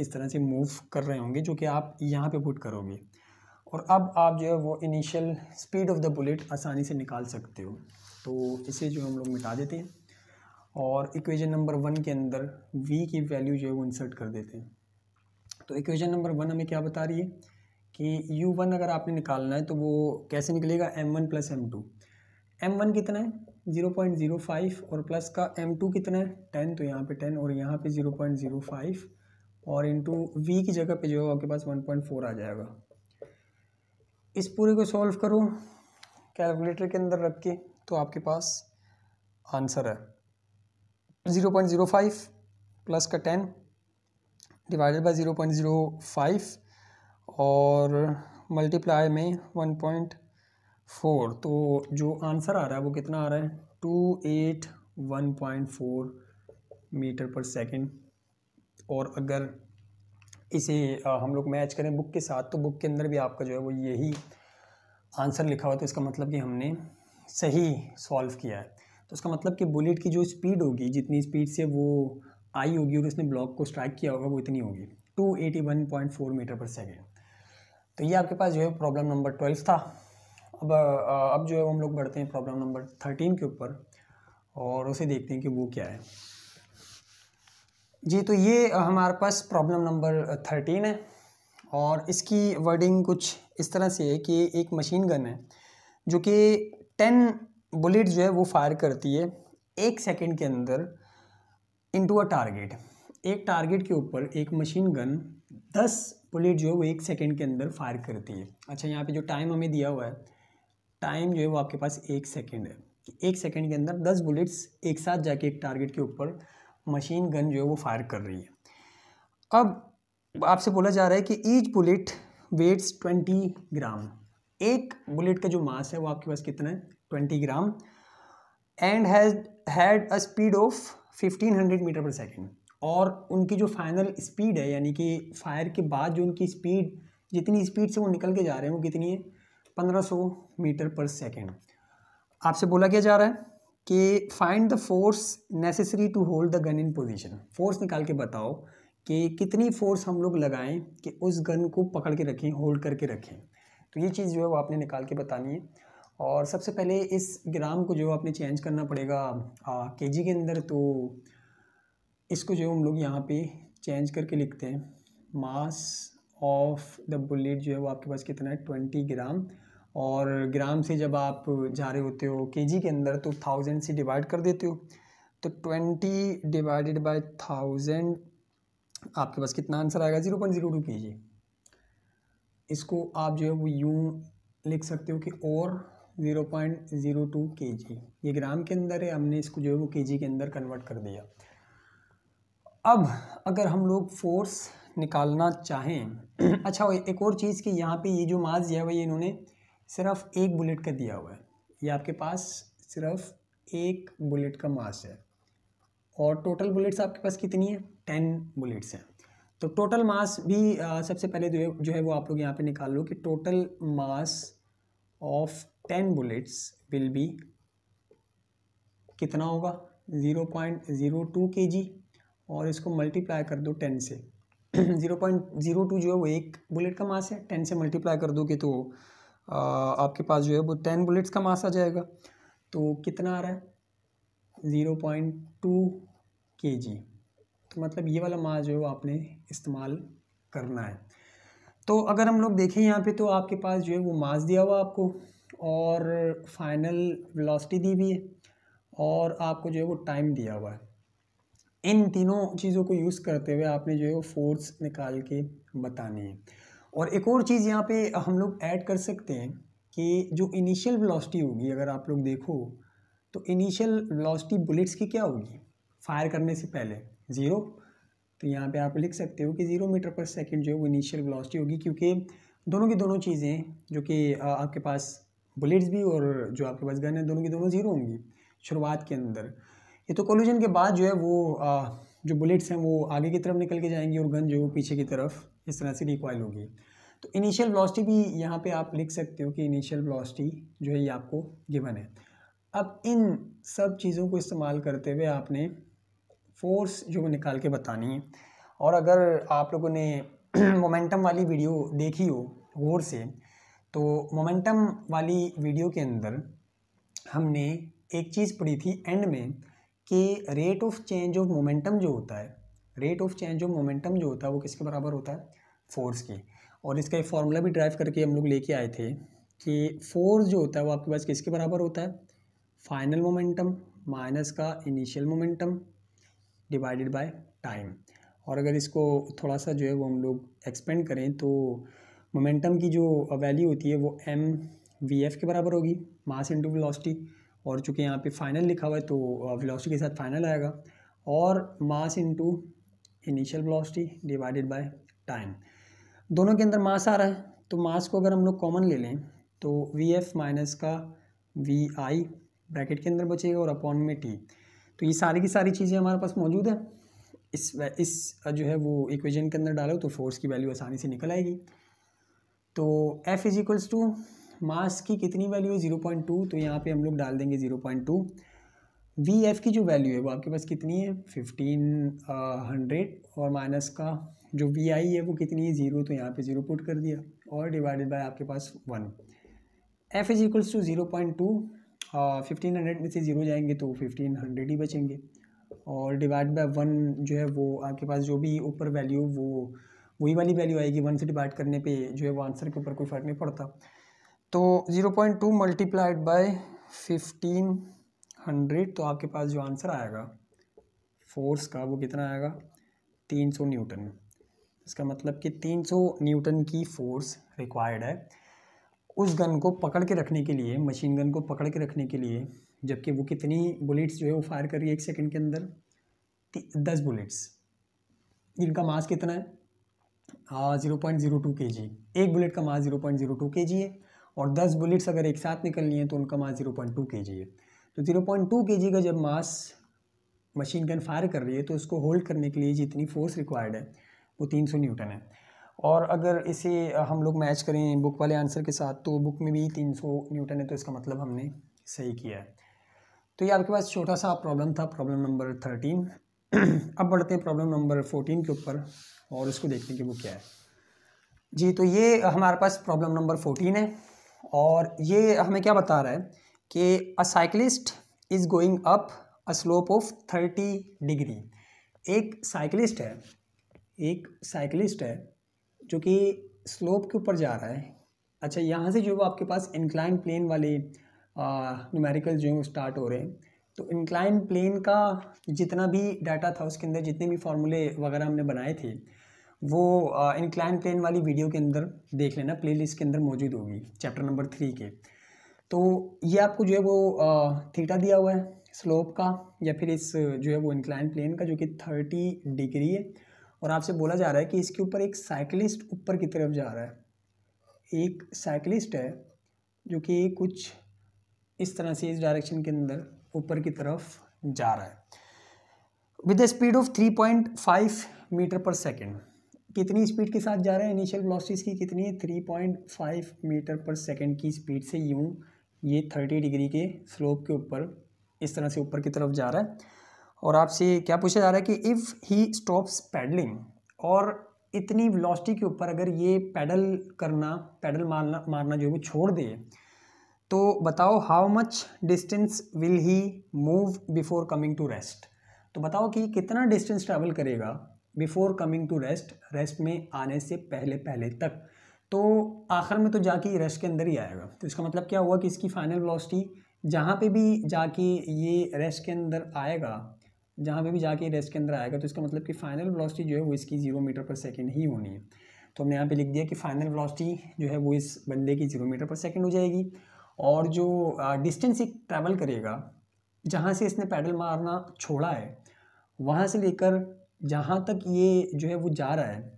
इस तरह से मूव कर रहे होंगे जो कि आप यहाँ पे पुट करोगे और अब आप जो है वो initial speed of the bullet आसानी से निकाल सकते हो तो इसे जो हम लोग मिटा देते हैं और इक्वेशन नंबर वन के अंदर v की वैल्यू जो है वो इंसर्ट कर देते हैं तो इक्वेशन नंबर वन हमें क्या बता रही है कि यू वन अगर आपने निकालना है तो वो कैसे निकलेगा m1 one plus M two M one कितना है ज़ीरो पॉइंट ज़ीरो फाइव और प्लस का एम टू कितना है टेन तो यहाँ पे टेन और यहाँ पे ज़ीरो पॉइंट ज़ीरो फाइव और इंटू वी की जगह पे जो है आपके पास वन पॉइंट फोर आ जाएगा इस पूरे को सॉल्व करो कैलकुलेटर के अंदर रख के तो आपके पास आंसर है zero point zero five plus का ten divided by zero point zero five और मल्टीप्लाई में वन पॉइंट फोर तो जो आंसर आ रहा है वो कितना आ रहा है two eight one point four metre पर सेकेंड और अगर इसे हम लोग मैच करें बुक के साथ तो बुक के अंदर भी आपका जो है वो यही आंसर लिखा हुआ तो इसका मतलब कि हमने सही सॉल्व किया है तो इसका मतलब कि बुलेट की जो स्पीड होगी जितनी स्पीड से वो आई होगी और उसने ब्लॉक को स्ट्राइक किया होगा वो इतनी होगी two eighty one point four metre पर सेकेंड तो ये आपके पास जो है प्रॉब्लम नंबर ट्वेल्व था अब अब जो है हम लोग बढ़ते हैं प्रॉब्लम नंबर थर्टीन के ऊपर और उसे देखते हैं कि वो क्या है जी तो ये हमारे पास प्रॉब्लम नंबर थर्टीन है और इसकी वर्डिंग कुछ इस तरह से है कि एक मशीन गन है जो कि टेन बुलेट जो है वो फायर करती है एक सेकेंड के अंदर इनटू अ टारगेट एक टारगेट के ऊपर एक मशीन गन दस बुलेट जो है वो एक सेकेंड के अंदर फायर करती है अच्छा यहाँ पे जो टाइम हमें दिया हुआ है टाइम जो है वो आपके पास एक सेकेंड है एक सेकेंड के अंदर दस बुलेट्स एक साथ जाके एक टारगेट के ऊपर मशीन गन जो है वो फायर कर रही है अब आपसे बोला जा रहा है कि each bullet weighs twenty gram एक बुलेट का जो मास है वो आपके पास कितना है twenty gram and has had a speed of fifteen hundred metre पर सेकेंड और उनकी जो फाइनल स्पीड है यानी कि फायर के बाद जो उनकी स्पीड जितनी स्पीड से वो निकल के जा रहे हैं वो कितनी है पंद्रह सौ मीटर पर सेकेंड आपसे बोला क्या जा रहा है कि find the force necessary to hold the gun in position force निकाल के बताओ कि कितनी फोर्स हम लोग लगाएं कि उस गन को पकड़ के रखें होल्ड करके रखें तो ये चीज़ जो है वो आपने निकाल के बतानी है और सबसे पहले इस ग्राम को जो आपने चेंज करना पड़ेगा के जी के अंदर तो इसको जो हम लोग यहाँ पे चेंज करके लिखते हैं मास ऑफ द बुलेट जो है वो आपके पास कितना है ट्वेंटी ग्राम और ग्राम से जब आप जा रहे होते हो केजी के अंदर तो थाउजेंड से डिवाइड कर देते हो तो ट्वेंटी डिवाइडेड बाय थाउजेंड आपके पास कितना आंसर आएगा zero point zero two k जी इसको आप जो है वो यूँ लिख सकते हो कि और zero point zero two k जी ये ग्राम के अंदर है हमने इसको जो है वो के जी के अंदर कन्वर्ट कर दिया अब अगर हम लोग फोर्स निकालना चाहें अच्छा एक और चीज़ कि यहाँ पे ये जो मास दिया हुआ है इन्होंने सिर्फ एक बुलेट का दिया हुआ है ये आपके पास सिर्फ एक बुलेट का मास है और टोटल बुलेट्स आपके पास कितनी है टेन बुलेट्स हैं तो टोटल मास भी आ, सबसे पहले तो जो है वो आप लोग यहाँ पे निकाल लो कि total mass of ten bullets will be कितना होगा zero point zero two k जी और इसको मल्टीप्लाई कर दो टेन से ज़ीरो पॉइंट ज़ीरो टू जो है वो एक बुलेट का मास है टेन से मल्टीप्लाई कर दोगे तो आ, आपके पास जो है वो टेन बुलेट्स का मास आ जाएगा तो कितना आ रहा है ज़ीरो पॉइंट टू के जी तो मतलब ये वाला मास जो है वो आपने इस्तेमाल करना है तो अगर हम लोग देखें यहाँ पे तो आपके पास जो है वो मास दिया हुआ आपको और फाइनल वेलोसिटी दी हुई है और आपको जो है वो टाइम दिया हुआ है इन तीनों चीज़ों को यूज़ करते हुए आपने जो है वो फोर्स निकाल के बतानी है और एक और चीज़ यहाँ पे हम लोग ऐड कर सकते हैं कि जो इनिशियल वेलोसिटी होगी अगर आप लोग देखो तो इनिशियल वेलोसिटी बुलेट्स की क्या होगी फायर करने से पहले ज़ीरो तो यहाँ पे आप लिख सकते हो कि ज़ीरो मीटर पर सेकंड जो है वो इनिशियल वेलोसिटी होगी क्योंकि दोनों की दोनों चीज़ें जो कि आपके पास बुलेट्स भी और जो आपके पास गन है दोनों की दोनों ज़ीरो होंगी शुरुआत के अंदर ये तो कोलिजन के बाद जो है वो आ, जो बुलेट्स हैं वो आगे की तरफ निकल के जाएंगी और गन जो है पीछे की तरफ इस तरह से रिकॉयल होगी तो इनिशियल ब्लॉस्टी भी यहाँ पर आप लिख सकते हो कि इनिशियल ब्लॉस्टी जो है ये आपको गिवन है अब इन सब चीज़ों को इस्तेमाल करते हुए आपने फोर्स जो निकाल के बतानी है और अगर आप लोगों ने मोमेंटम वाली वीडियो देखी हो गौर से तो मोमेंटम वाली वीडियो के अंदर हमने एक चीज़ पढ़ी थी एंड में कि rate of change of momentum जो होता है rate of change of momentum जो होता है वो किसके बराबर होता है फोर्स के और इसका एक फार्मूला भी ड्राइव करके हम लोग लेके आए थे कि फोर्स जो होता है वो आपके पास किसके बराबर होता है फाइनल मोमेंटम माइनस का initial momentum divided by time और अगर इसको थोड़ा सा जो है वो हम लोग एक्सपेंड करें तो मोमेंटम की जो वैल्यू uh, होती है वो एम वी एफ के बराबर होगी मास इंटू वेलोसिटी और चूँकि यहाँ पे फाइनल लिखा हुआ है तो वेलोसिटी uh, के साथ फाइनल आएगा और mass into initial velocity divided by time दोनों के अंदर मास आ रहा है तो मास को अगर हम लोग कॉमन ले लें तो वी एफ माइनस का वी आई ब्रैकेट के अंदर बचेगा और अपॉन में टी तो ये सारी की सारी चीज़ें हमारे पास मौजूद है इस इस जो है वो इक्वेशन के अंदर डालो तो फोर्स की वैल्यू आसानी से निकल आएगी तो F is equals to mass की कितनी वैल्यू है ज़ीरो पॉइंट टू तो यहाँ पे हम लोग डाल देंगे zero point two v f की जो वैल्यू है वो आपके पास कितनी है फिफ्टीन हंड्रेड uh, और माइनस का जो वी आई है वो कितनी है ज़ीरो तो यहाँ पे ज़ीरो पुट कर दिया और डिवाइडेड बाय आपके पास one f is equals to zero point two fifteen hundred में से ज़ीरो जाएंगे तो फिफ्टीन हंड्रेड ही बचेंगे और डिवाइड बाय वन जो है वो आपके पास जो भी ऊपर वैल्यू वो वही वाली वैल्यू आएगी वन से डिवाइड करने पे जो है वो आंसर के ऊपर कोई फ़र्क नहीं पड़ता तो zero point two multiplied by fifteen hundred तो आपके पास जो आंसर आएगा फोर्स का वो कितना आएगा तीन सौ न्यूटन इसका मतलब कि तीन सौ न्यूटन की फ़ोर्स रिक्वायर्ड है उस गन को पकड़ के रखने के लिए मशीन गन को पकड़ के रखने के लिए जबकि वो कितनी बुलेट्स जो है वो फायर कर रही है एक सेकेंड के अंदर दस बुलेट्स इनका मास कितना है zero point zero two k जी एक बुलेट का mass zero point zero two k जी है और दस बुलेट्स अगर एक साथ निकलनी है तो उनका मास ज़ीरो पॉइंट टू के जी है तो ज़ीरो पॉइंट टू के जी का जब मास मशीन गन फायर कर रही है तो उसको होल्ड करने के लिए जितनी फोर्स रिक्वायर्ड है वो तीन सौ न्यूटन है और अगर इसे हम लोग मैच करें बुक वाले आंसर के साथ तो बुक में भी तीन सौ न्यूटन है तो इसका मतलब हमने सही किया है तो ये आपके पास छोटा सा प्रॉब्लम था प्रॉब्लम नंबर थर्टीन अब बढ़ते हैं प्रॉब्लम नंबर फोर्टीन के ऊपर और इसको देखते हैं कि वो क्या है जी तो ये हमारे पास प्रॉब्लम नंबर फोर्टीन है और ये हमें क्या बता रहा है कि a cyclist is going up a slope of thirty degree एक साइकिलिस्ट है एक साइकिलिस्ट है जो कि स्लोप के ऊपर जा रहा है अच्छा यहाँ से जो आपके पास इंक्लाइन प्लेन वाले न्यूमेरिकल जो हैं वो स्टार्ट हो रहे हैं तो इंक्लाइन प्लेन का जितना भी डाटा था उसके अंदर जितने भी फार्मूले वगैरह हमने बनाए थे वो इंक्लाइन uh, प्लेन वाली वीडियो के अंदर देख लेना प्ले लिस्ट के अंदर मौजूद होगी चैप्टर नंबर थ्री के तो ये आपको जो है वो थीटा uh, दिया हुआ है स्लोप का या फिर इस जो है वो इंक्लाइन प्लेन का जो कि थर्टी डिग्री है और आपसे बोला जा रहा है कि इसके ऊपर एक साइकिलिस्ट ऊपर की तरफ जा रहा है एक साइकिलिस्ट है जो कि कुछ इस तरह से इस डायरेक्शन के अंदर ऊपर की तरफ जा रहा है with the speed of 3.5 metre पर सेकेंड कितनी स्पीड के साथ जा रहा है इनिशियल ब्लॉसिस की कितनी है 3.5 मीटर पर सेकेंड की स्पीड से यूँ ये 30 डिग्री के स्लोप के ऊपर इस तरह से ऊपर की तरफ जा रहा है और आपसे क्या पूछा जा रहा है कि इफ़ ही स्टॉप्स पैडलिंग और इतनी वेलोसिटी के ऊपर अगर ये पैडल करना पैडल मारना मारना जो है वो छोड़ दे तो बताओ how much distance will he move before coming to rest तो बताओ कि कितना डिस्टेंस ट्रैवल करेगा before coming to rest rest में आने से पहले पहले तक तो आखिर में तो जाके रेस्ट के अंदर ही आएगा तो इसका मतलब क्या हुआ कि इसकी फाइनल वेलोसिटी जहाँ पे भी जाके ये रेस्ट के अंदर आएगा जहाँ पे भी जाके रेस्ट के अंदर आएगा तो इसका मतलब कि फाइनल वेलोसिटी जो है वो इसकी जीरो मीटर पर सेकेंड ही होनी है तो हमने यहाँ पे लिख दिया कि फाइनल वेलोसिटी जो है वो इस बंदे की जीरो मीटर पर सेकेंड हो जाएगी और जो डिस्टेंस एक ट्रैवल करेगा जहाँ से इसने पैडल मारना छोड़ा है वहाँ से लेकर जहाँ तक ये जो है वो जा रहा है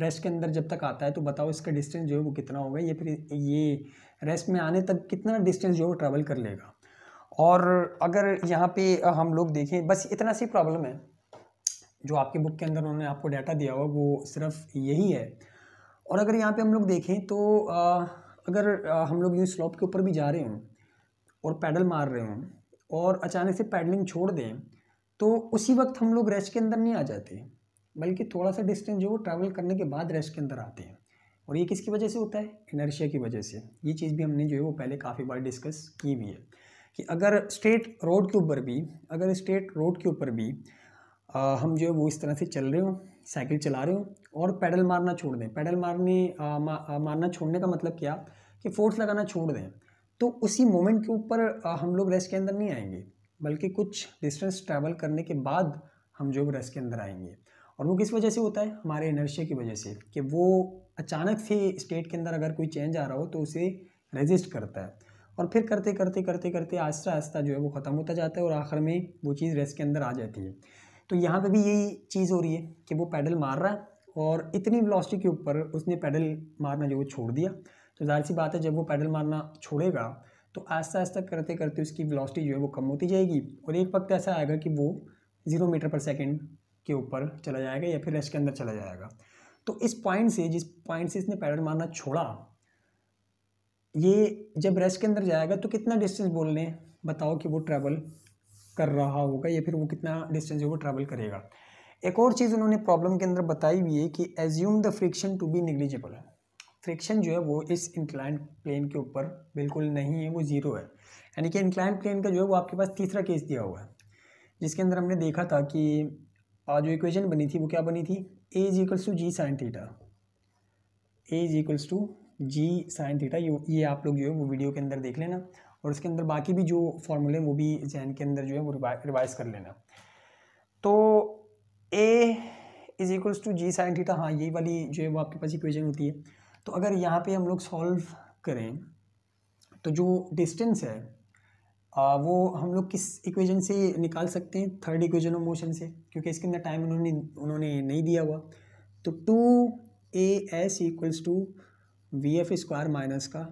रेस्ट के अंदर जब तक आता है तो बताओ इसका डिस्टेंस जो है वो कितना होगा ये फिर ये रेस्ट में आने तक कितना डिस्टेंस जो है वो ट्रैवल कर लेगा और अगर यहाँ पे हम लोग देखें बस इतना सी प्रॉब्लम है जो आपके बुक के अंदर उन्होंने आपको डाटा दिया हुआ वो सिर्फ यही है और अगर यहाँ पे हम लोग देखें तो आ, अगर हम लोग यूँ स्लॉप के ऊपर भी जा रहे हों और पैडल मार रहे हों और अचानक से पैडलिंग छोड़ दें तो उसी वक्त हम लोग रेस्ट के अंदर नहीं आ जाते बल्कि थोड़ा सा डिस्टेंस जो वो ट्रैवल करने के बाद रेस्ट के अंदर आते हैं और ये किसकी वजह से होता है इनर्शिया की वजह से ये चीज़ भी हमने जो है वो पहले काफ़ी बार डिस्कस की भी है कि अगर स्ट्रेट रोड के ऊपर भी अगर स्ट्रेट रोड के ऊपर भी आ, हम जो है वो इस तरह से चल रहे हों साइकिल चला रहे हो और पैडल मारना छोड़ दें पैडल मारने आ, मा, आ, मारना छोड़ने का मतलब क्या कि फोर्स लगाना छोड़ दें तो उसी मोमेंट के ऊपर हम लोग रेस्ट के अंदर नहीं आएंगे बल्कि कुछ डिस्टेंस ट्रैवल करने के बाद हम जो रेस्ट के अंदर आएंगे और वो किस वजह से होता है हमारे इनर्शिया की वजह से कि वो अचानक से स्टेट के अंदर अगर कोई चेंज आ रहा हो तो उसे रेजिस्ट करता है और फिर करते करते करते करते आस्ता आस्ता जो है वो ख़त्म होता जाता है और आखिर में वो चीज़ रेस्ट के अंदर आ जाती है तो यहाँ पे भी यही चीज़ हो रही है कि वो पैडल मार रहा है और इतनी वेलोसिटी के ऊपर उसने पैडल मारना जो वो छोड़ दिया तो जाहिर सी बात है जब वो पैडल मारना छोड़ेगा तो आस्ता आस्ता करते करते उसकी वेलोसिटी जो है वो कम होती जाएगी और एक वक्त ऐसा आएगा कि वो ज़ीरो मीटर पर सेकेंड के ऊपर चला जाएगा या फिर रेस्ट के अंदर चला जाएगा तो इस पॉइंट से जिस पॉइंट से इसने पैडल मारना छोड़ा ये जब रेस्ट के अंदर जाएगा तो कितना डिस्टेंस बोल लें बताओ कि वो ट्रैवल कर रहा होगा या फिर वो कितना डिस्टेंस वो ट्रैवल करेगा एक और चीज़ उन्होंने प्रॉब्लम के अंदर बताई हुई है कि assume the friction to be negligible है फ्रिक्शन जो है वो इस इंक्लाइन प्लेन के ऊपर बिल्कुल नहीं है वो ज़ीरो है यानी कि इंक्लाइन प्लेन का जो है वो आपके पास तीसरा केस दिया हुआ है जिसके अंदर हमने देखा था कि जो इक्वेशन बनी थी वो क्या बनी थी a is equals to ji sine theta a is equals to ji sine theta ये आप लोग जो है वो वीडियो के अंदर देख लेना और उसके अंदर बाकी भी जो फॉर्मूले हैं वो भी जैन के अंदर जो है वो रिवाइज कर लेना तो a is equals to ji sine theta हाँ यही वाली जो है वो आपके पास इक्वेशन होती है तो अगर यहाँ पे हम लोग सॉल्व करें तो जो डिस्टेंस है आ, वो हम लोग किस इक्वेशन से निकाल सकते हैं थर्ड इक्वेशन ऑफ मोशन से क्योंकि इसके अंदर टाइम उन्होंने उन्होंने नहीं दिया हुआ तो two A S equals to V F square minus का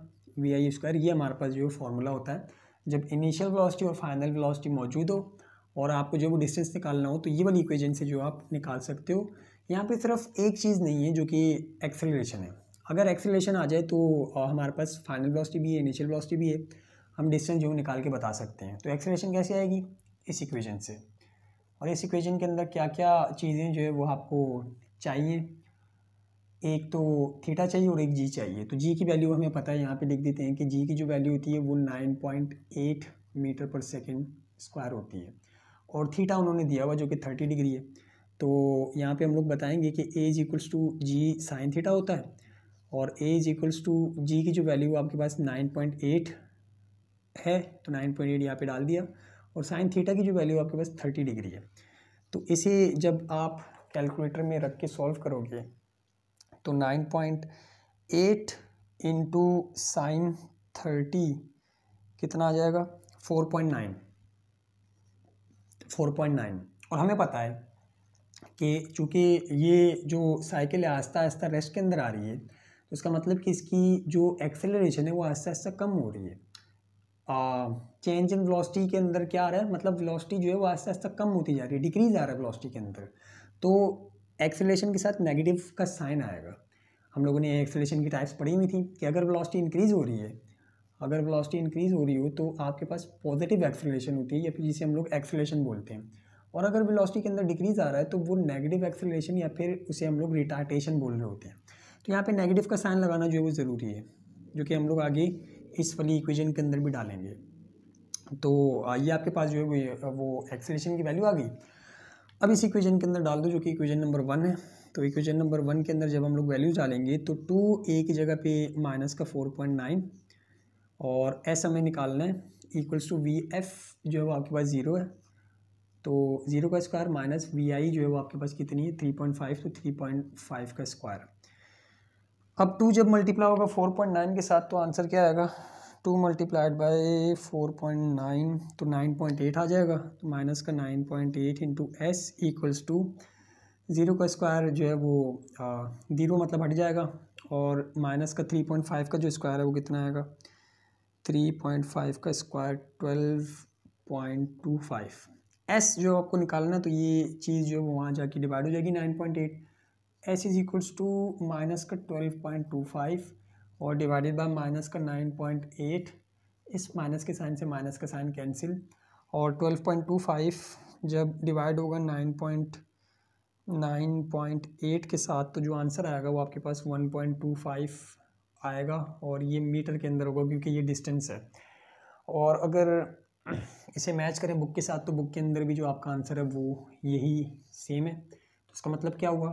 वी आई स्क्वायर ये हमारे पास जो है फॉर्मूला होता है जब इनिशियल वेलोसिटी और फाइनल वेलोसिटी मौजूद हो और आपको जो वो डिस्टेंस निकालना हो तो ये वाली इक्वेशन से जो आप निकाल सकते हो यहाँ पे सिर्फ एक चीज़ नहीं है जो कि एक्सेलरेशन है अगर एक्सेलरेशन आ जाए तो हमारे पास फाइनल वेलोसिटी भी है इनिशियल वेलोसिटी भी है हम डिस्टेंस जो निकाल के बता सकते हैं तो एक्सेलरेशन कैसे आएगी इस इक्वेशन से और इस इक्वेशन के अंदर क्या क्या चीज़ें जो है वो आपको चाहिए एक तो थीटा चाहिए और एक जी चाहिए तो जी की वैल्यू हमें पता है यहाँ पे लिख देते हैं कि जी की जो वैल्यू होती है वो नाइन पॉइंट एट मीटर पर सेकेंड स्क्वायर होती है और थीटा उन्होंने दिया हुआ जो कि थर्टी डिग्री है तो यहाँ पे हम लोग बताएंगे कि a is equals to ji sine theta होता है और a is equals to g की जो वैल्यू आपके पास नाइन पॉइंट एट है तो नाइन पॉइंट एट यहाँ पर डाल दिया और साइन थीटा की जो वैल्यू आपके पास थर्टी डिग्री है तो इसे जब आप कैलकुलेटर में रख के सॉल्व करोगे तो nine point eight into sine thirty कितना आ जाएगा four point nine four point nine और हमें पता है कि चूँकि ये जो साइकिल है आस्ता आस्ता रेस्ट के अंदर आ रही है तो इसका मतलब कि इसकी जो एक्सेलरेशन है वो आस्ता आस्ता कम हो रही है चेंज इन वेलोसिटी के अंदर क्या आ रहा है मतलब वेलोसिटी जो है वो आस्ते आस्ते कम होती जा रही है डिक्रीज आ रहा है वेलोसिटी के अंदर तो एक्सेलेशन के साथ नेगेटिव का साइन आएगा हम लोगों ने एक्सेलेशन की टाइप्स पढ़ी हुई थी कि अगर वेलोसिटी इंक्रीज़ हो रही है अगर वेलोसिटी इंक्रीज़ हो रही हो तो आपके पास पॉजिटिव एक्सेलेशन होती है या फिर जिसे हम लोग एक्सेलेशन बोलते हैं और अगर वेलोसिटी के अंदर डिक्रीज़ आ रहा है तो वो नेगेटिव एक्सेलेशन या फिर उसे हम लोग रिटार्टेशन बोल रहे होते हैं तो यहाँ पर नेगेटिव का साइन लगाना जो है वो ज़रूरी है जो कि हम लोग आगे इस वाली इक्वेशन के अंदर भी डालेंगे तो ये आपके पास जो है वो एक्सेलेशन की वैल्यू आ गई अब इस इक्वेशन के अंदर डाल दो जो कि इक्वेशन नंबर वन है तो इक्वेशन नंबर वन के अंदर जब हम लोग वैल्यू डालेंगे तो टू ए की जगह पे माइनस का फोर पॉइंट नाइन और एस हमें निकालना है इक्वल्स टू वी एफ जो है वो आपके पास ज़ीरो है तो ज़ीरो का स्क्वायर माइनस वी आई जो है वो आपके पास कितनी है थ्री पॉइंट फाइव तो थ्री पॉइंट फाइव का स्क्वायर अब टू जब मल्टीप्लाई होगा फोर पॉइंट नाइन के साथ तो आंसर क्या आएगा two multiplied by four point nine तो नाइन पॉइंट एट आ जाएगा तो माइनस का nine point eight into s equals to zero का स्क्वायर जो है वो ज़ीरो मतलब हट जाएगा और माइनस का थ्री पॉइंट फाइव का जो स्क्वायर है वो कितना आएगा थ्री पॉइंट फाइव का square twelve point two five S जो आपको निकालना तो ये चीज़ जो है वहाँ जाके डिवाइड हो जाएगी nine point eight s is equals to minus का ट्वेल्व पॉइंट टू फाइव और डिवाइडेड बाय माइनस का नाइन पॉइंट एट इस माइनस के साइन से माइनस का साइन कैंसिल और ट्वेल्व पॉइंट टू फाइव जब डिवाइड होगा nine point nine point eight के साथ तो जो आंसर आएगा वो आपके पास वन पॉइंट टू फाइव आएगा और ये मीटर के अंदर होगा क्योंकि ये डिस्टेंस है और अगर इसे मैच करें बुक के साथ तो बुक के अंदर भी जो आपका आंसर है वो यही सेम है तो उसका मतलब क्या हुआ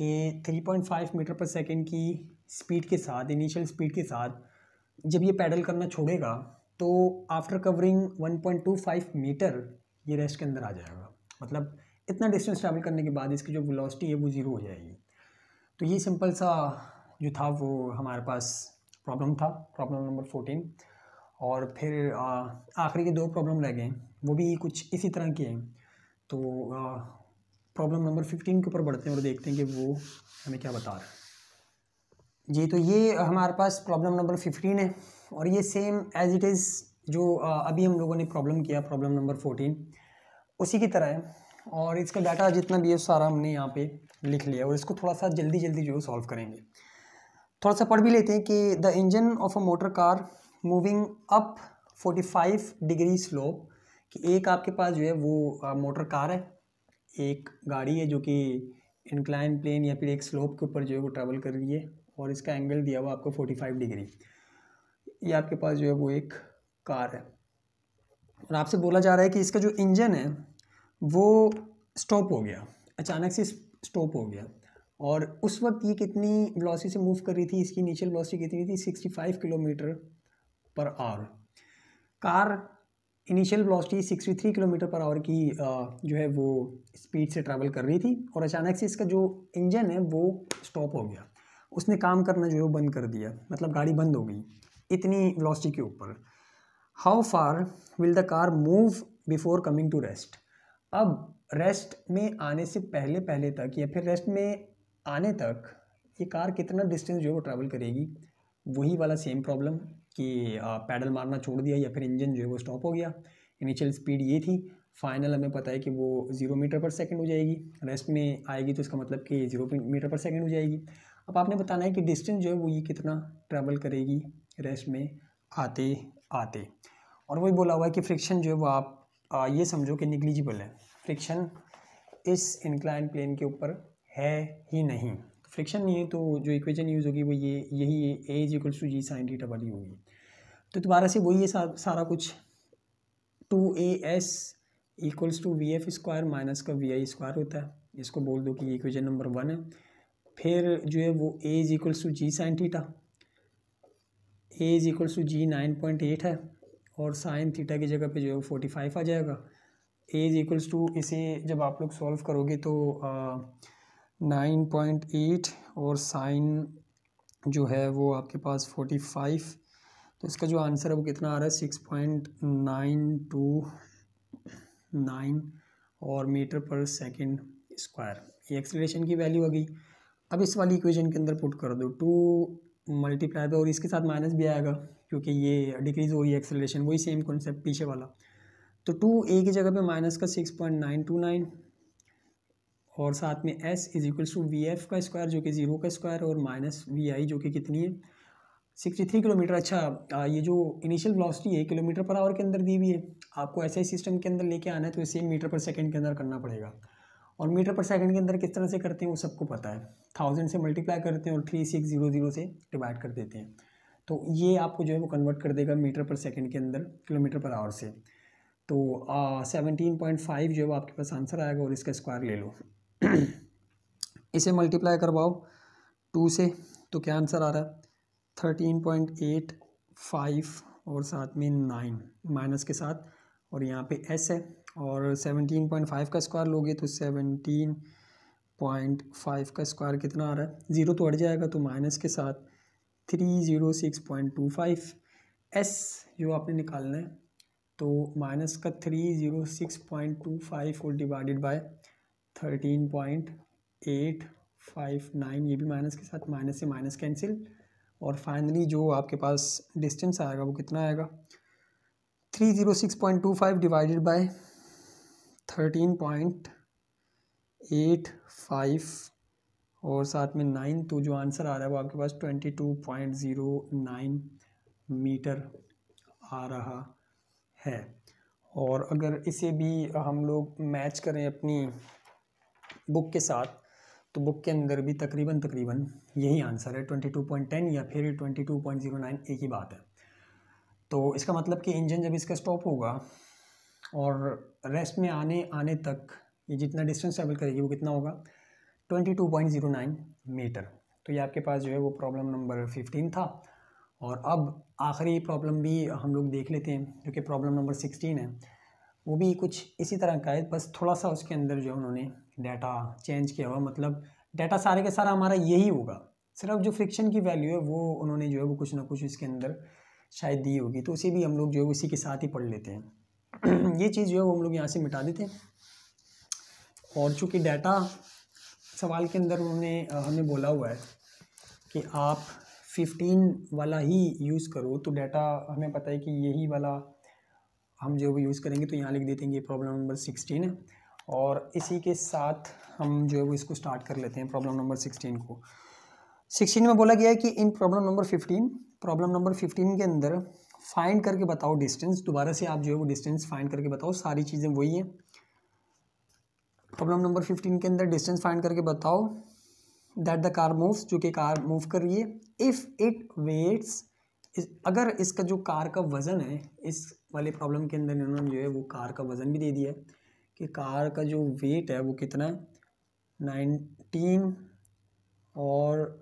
कि थ्री पॉइंट फाइव मीटर पर सेकेंड की स्पीड के साथ इनिशियल स्पीड के साथ जब ये पैडल करना छोड़ेगा तो आफ्टर कवरिंग 1.25 मीटर ये रेस्ट के अंदर आ जाएगा मतलब इतना डिस्टेंस ट्रैवल करने के बाद इसकी जो वेलोसिटी है वो ज़ीरो हो जाएगी तो ये सिंपल सा जो था वो हमारे पास प्रॉब्लम था प्रॉब्लम नंबर फोर्टीन और फिर आखिरी के दो प्रॉब्लम रह गए वो भी कुछ इसी तरह के हैं तो प्रॉब्लम नंबर फिफ्टीन के ऊपर बढ़ते हैं और देखते हैं कि वो हमें क्या बता रहा है जी तो ये हमारे पास प्रॉब्लम नंबर फिफ्टीन है और ये सेम एज इट इज़ जो अभी हम लोगों ने प्रॉब्लम किया प्रॉब्लम नंबर फोर्टीन उसी की तरह है और इसका डाटा जितना भी है सारा हमने यहाँ पे लिख लिया और इसको थोड़ा सा जल्दी जल्दी जो है सॉल्व करेंगे थोड़ा सा पढ़ भी लेते हैं कि the engine of a motor car moving up 45 degree slope कि एक आपके पास जो है वो मोटर कार है एक गाड़ी है जो कि इंक्लाइन प्लेन या फिर एक स्लोप के ऊपर जो है वो ट्रैवल कर रही है और इसका एंगल दिया हुआ आपको फोर्टी फाइव डिग्री ये आपके पास जो है वो एक कार है और आपसे बोला जा रहा है कि इसका जो इंजन है वो स्टॉप हो गया अचानक से स्टॉप हो गया और उस वक्त ये कितनी ब्लॉसी से मूव कर रही थी इसकी इनिशियल ब्लॉसी कितनी थी sixty five kilometre per hour car initial velocity sixty three kilometre per hour की जो है वो स्पीड से ट्रैवल कर रही थी और अचानक से इसका जो इंजन है वो स्टॉप हो गया उसने काम करना जो है वो बंद कर दिया मतलब गाड़ी बंद हो गई इतनी वेलोसिटी के ऊपर how far will the car move before coming to rest अब रेस्ट में आने से पहले पहले तक या फिर रेस्ट में आने तक ये कार कितना डिस्टेंस जो है वो ट्रैवल करेगी वही वाला सेम प्रॉब्लम कि पैडल मारना छोड़ दिया या फिर इंजन जो है वो स्टॉप हो गया इनिशियल स्पीड ये थी फाइनल हमें पता है कि वो ज़ीरो मीटर पर सेकंड हो जाएगी रेस्ट में आएगी तो इसका मतलब कि ज़ीरो मीटर पर सेकंड हो जाएगी अब आपने बताना है कि डिस्टेंस जो है वो ये कितना ट्रैवल करेगी रेस में आते आते और वही बोला हुआ है कि फ्रिक्शन जो है वो आप आ, ये समझो कि निगलिजिबल है फ्रिक्शन इस इंक्लाइन प्लेन के ऊपर है ही नहीं फ्रिक्शन तो नहीं है तो जो इक्वेशन यूज़ होगी वो ये यही a is equals to ji sine theta वाली होगी तो दोबारा से वही है सा, सारा कुछ two A S equals to V F square minus का वी आई स्क्वायर होता है इसको बोल दो कि इक्वेशन नंबर वन है फिर जो है वो a is equals to ji sine theta a is equals to g nine point eight है और साइन थीटा की जगह पे जो है वो फोर्टी फाइव आ जाएगा ए इज इक्वल्स टू इसे जब आप लोग सॉल्व करोगे तो नाइन पॉइंट एट और साइन जो है वो आपके पास फोर्टी फाइव तो इसका जो आंसर है वो कितना आ रहा है six point nine two nine और मीटर पर सेकेंड स्क्वायर ये एक्सलेशन की वैल्यू आ गई अब इस वाली इक्वेशन के अंदर पुट कर दो टू मल्टीप्लाई पर और इसके साथ माइनस भी आएगा क्योंकि ये डिक्रीज़ हो रही है एक्सेलरेशन वही सेम कॉन्सेप्ट पीछे वाला तो टू ए की जगह पे माइनस का six point nine two nine और साथ में s is equals to we f का स्क्वायर जो कि ज़ीरो का स्क्वायर और माइनस वी आई जो कि कितनी है सिक्सटी थ्री किलोमीटर अच्छा ये जो इनिशियल वेलोसिटी है किलोमीटर पर आवर के अंदर दी हुई है आपको ऐसे ही सिस्टम के अंदर लेके आना है तो इसे मीटर पर सेकंड के अंदर करना पड़ेगा और मीटर पर सेकंड के अंदर किस तरह से करते हैं वो सबको पता है थाउजेंड से मल्टीप्लाई करते हैं और थ्री सिक्स जीरो जीरो से डिवाइड कर देते हैं तो ये आपको जो है वो कन्वर्ट कर देगा मीटर पर सेकंड के अंदर किलोमीटर पर आवर से तो सेवनटीन पॉइंट फाइव जो है वो आपके पास आंसर आएगा और इसका स्क्वायर ले लो इसे मल्टीप्लाई करवाओ टू से तो क्या आंसर आ रहा है थर्टीन पॉइंट एट फाइव और साथ में नाइन माइनस के साथ और यहाँ पे एस है और सेवनटीन पॉइंट फाइव का स्क्वायर लोगे तो सेवनटीन पॉइंट फाइव का स्क्वायर कितना आ रहा है ज़ीरो तो अट जाएगा तो माइनस के साथ three zero six point two five S जो आपने निकालना है तो माइनस का three zero six point two five और divided by thirteen point eight five nine ये भी माइनस के साथ माइनस से माइनस कैंसिल और फाइनली जो आपके पास डिस्टेंस आएगा वो कितना आएगा three zero six point two five divided by thirteen point eight five और साथ में नाइन तो जो आंसर आ रहा है वो आपके पास twenty two point zero nine meter आ रहा है और अगर इसे भी हम लोग मैच करें अपनी बुक के साथ तो बुक के अंदर भी तकरीबन तकरीबन यही आंसर है ट्वेंटी टू पॉइंट टेन या फिर twenty two point zero nine एक ही बात है तो इसका मतलब कि इंजन जब इसका स्टॉप होगा और रेस्ट में आने आने तक ये जितना डिस्टेंस ट्रेवल करेगी वो कितना होगा twenty two point zero nine meter तो ये आपके पास जो है वो प्रॉब्लम नंबर फिफ्टीन था और अब आखिरी प्रॉब्लम भी हम लोग देख लेते हैं जो कि प्रॉब्लम नंबर सिक्सटीन है वो भी कुछ इसी तरह का है बस थोड़ा सा उसके अंदर जो है उन्होंने डाटा चेंज किया हुआ मतलब डाटा सारे का सारा हमारा यही होगा सिर्फ जो फ्रिक्शन की वैल्यू है वो उन्होंने जो है वो कुछ ना कुछ इसके अंदर शायद दी होगी तो उसे भी हम लोग जो है उसी के साथ ही पढ़ लेते हैं ये चीज़ जो है वो हम लोग यहाँ से मिटा देते हैं और चूँकि डाटा सवाल के अंदर उन्होंने हमें बोला हुआ है कि आप फिफ्टीन वाला ही यूज़ करो तो डाटा हमें पता है कि यही वाला हम जो भी यूज़ करेंगे तो यहाँ लिख देते हैं कि प्रॉब्लम नंबर सिक्सटीन है और इसी के साथ हम जो है वो इसको स्टार्ट कर लेते हैं प्रॉब्लम नंबर सिक्सटीन को सिक्सटीन में बोला गया है कि इन problem number fifteen problem number fifteen के अंदर फाइंड करके बताओ डिस्टेंस दोबारा से आप जो है वो डिस्टेंस फाइंड करके बताओ सारी चीज़ें वही हैं प्रॉब्लम नंबर फिफ्टीन के अंदर डिस्टेंस फाइंड करके बताओ दैट द कार मूव्स जो कि कार मूव कर रही है इफ़ इट वेट्स अगर इसका जो कार का वज़न है इस वाले प्रॉब्लम के अंदर इन्होंने जो है वो कार का वज़न भी दे दिया है कि कार का जो वेट है वो कितना है नाइनटीन और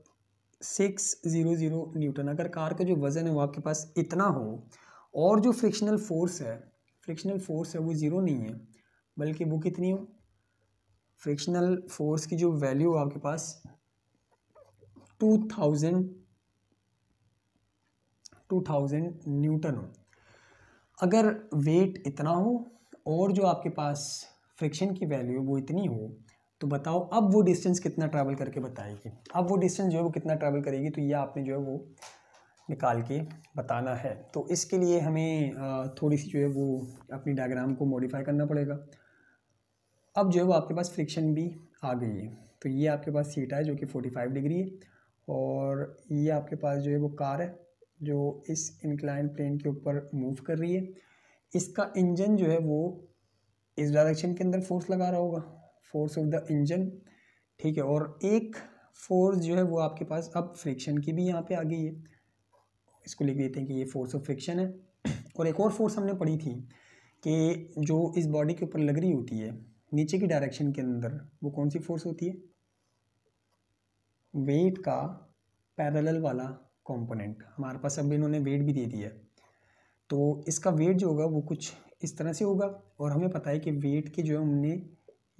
सिक्स ज़ीरो ज़ीरो न्यूटन अगर कार का जो वज़न है वो आपके पास इतना हो और जो फ्रिक्शनल फोर्स है फ्रिक्शनल फोर्स है वो ज़ीरो नहीं है बल्कि वो कितनी हो फ्रिक्शनल फोर्स की जो वैल्यू आपके पास two thousand two thousand newton हो अगर वेट इतना हो और जो आपके पास फ्रिक्शन की वैल्यू वो इतनी हो तो बताओ अब वो डिस्टेंस कितना ट्रैवल करके बताएगी अब वो डिस्टेंस जो है वो कितना ट्रैवल करेगी तो ये आपने जो है वो निकाल के बताना है तो इसके लिए हमें थोड़ी सी जो है वो अपनी डायग्राम को मॉडिफाई करना पड़ेगा अब जो है वो आपके पास फ्रिक्शन भी आ गई है तो ये आपके पास सीटा है जो कि फोर्टी फाइव डिग्री है और ये आपके पास जो है वो कार है जो इस इंक्लाइन प्लेन के ऊपर मूव कर रही है इसका इंजन जो है वो इस डायरेक्शन के अंदर फोर्स लगा रहा होगा फोर्स ऑफ द इंजन ठीक है और एक फोर्स जो है वो आपके पास अब फ्रिक्शन की भी यहाँ पे आ गई है इसको लिख देते हैं कि ये फोर्स ऑफ फ्रिक्शन है और एक और फोर्स हमने पढ़ी थी कि जो इस बॉडी के ऊपर लग रही होती है नीचे की डायरेक्शन के अंदर वो कौन सी फोर्स होती है वेट का पैरेलल वाला कंपोनेंट हमारे पास अब इन्होंने वेट भी दे दिया है तो इसका वेट जो होगा वो कुछ इस तरह से होगा और हमें पता है कि वेट के जो है हमने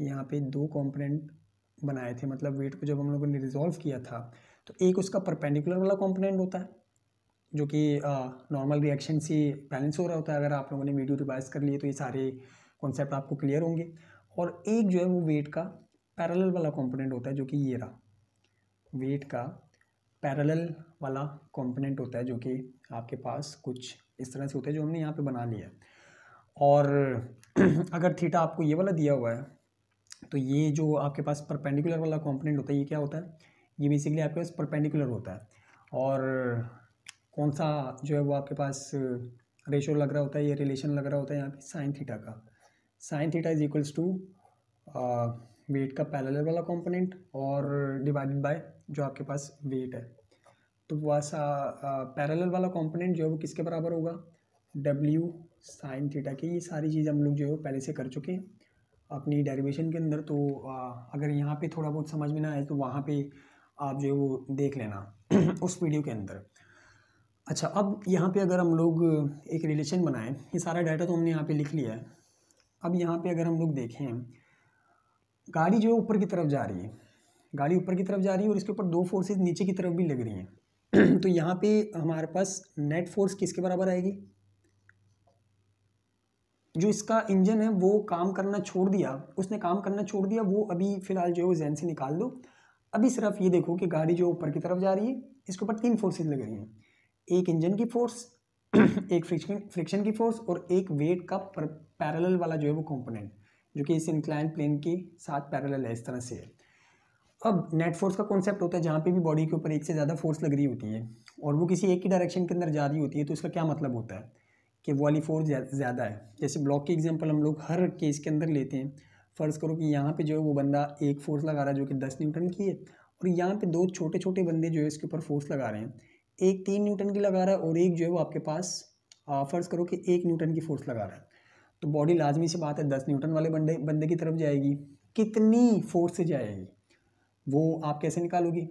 यहाँ पे दो कंपोनेंट बनाए थे मतलब वेट को जब हम लोगों ने रिजॉल्व किया था तो एक उसका परपेंडिकुलर वाला कंपोनेंट होता है जो कि नॉर्मल रिएक्शन से बैलेंस हो रहा होता है अगर आप लोगों ने वीडियो रिवाइज कर लिए तो ये सारे कॉन्सेप्ट आपको क्लियर होंगे और एक जो है वो वेट का पैरल वाला कॉम्पोनेंट होता है जो कि ये रहा वेट का पैरल वाला कॉम्पोनेंट होता है जो कि आपके पास कुछ इस तरह से होता है जो हमने यहाँ पर बना लिया है और अगर थीटा आपको ये वाला दिया हुआ है तो ये जो आपके पास परपेंडिकुलर वाला कॉम्पोनेंट होता है ये क्या होता है ये बेसिकली आपके पास परपेंडिकुलर होता है और कौन सा जो है वो आपके पास रेशो लग रहा होता है या रिलेशन लग रहा होता है यहाँ पे साइन थीटा का sine theta is equals to weight का पैरल वाला कंपोनेंट और डिवाइडेड बाय जो आपके पास वेट है तो वह सा पैरल वाला कंपोनेंट जो है वो किसके बराबर होगा डब्ल्यू साइन थीटा की ये सारी चीज़ हम लोग जो है पहले से कर चुके हैं अपनी डेरिवेशन के अंदर तो आ, अगर यहाँ पे थोड़ा बहुत समझ में ना आए तो वहाँ पे आप जो है वो देख लेना उस वीडियो के अंदर अच्छा अब यहाँ पे अगर हम लोग एक रिलेशन बनाएं ये सारा डाटा तो हमने यहाँ पे लिख लिया है अब यहाँ पे अगर हम लोग देखें गाड़ी जो है ऊपर की तरफ जा रही है गाड़ी ऊपर की तरफ जा रही है और इसके ऊपर दो फोर्सेज नीचे की तरफ भी लग रही हैं तो यहाँ पर हमारे पास नेट फोर्स किसके बराबर आएगी जो इसका इंजन है वो काम करना छोड़ दिया उसने काम करना छोड़ दिया वो अभी फ़िलहाल जो है वो जैन से निकाल दो अभी सिर्फ ये देखो कि गाड़ी जो ऊपर की तरफ जा रही है इसके ऊपर तीन फोर्सेज लग रही हैं एक इंजन की फोर्स एक फ्रिक्शन फ्रिक्शन की फोर्स और एक वेट का पैरेलल वाला जो है वो कंपोनेंट जो कि इस इंक्लाइन प्लेन के साथ पैरेलल है इस तरह से है अब नेट फोर्स का कॉन्सेप्ट होता है जहाँ पे भी बॉडी के ऊपर एक से ज़्यादा फोर्स लग रही होती है और वो किसी एक ही डायरेक्शन के अंदर जा रही होती है तो इसका क्या मतलब होता है कि वाली फोर्स ज़्यादा है जैसे ब्लॉक की एग्जाम्पल हम लोग हर केस के अंदर लेते हैं फ़र्ज़ करो कि यहाँ पे जो है वो बंदा एक फोर्स लगा रहा है जो कि दस न्यूटन की है और यहाँ पे दो छोटे छोटे बंदे जो है इसके ऊपर फोर्स लगा रहे हैं एक तीन न्यूटन की लगा रहा है और एक जो है वो आपके पास फ़र्ज़ करो कि एक न्यूटन की फोर्स लगा रहा है तो बॉडी लाजमी से बात है दस न्यूटन वाले बंदे बंदे की तरफ जाएगी कितनी फोर्स से जाएगी वो आप कैसे निकालोगी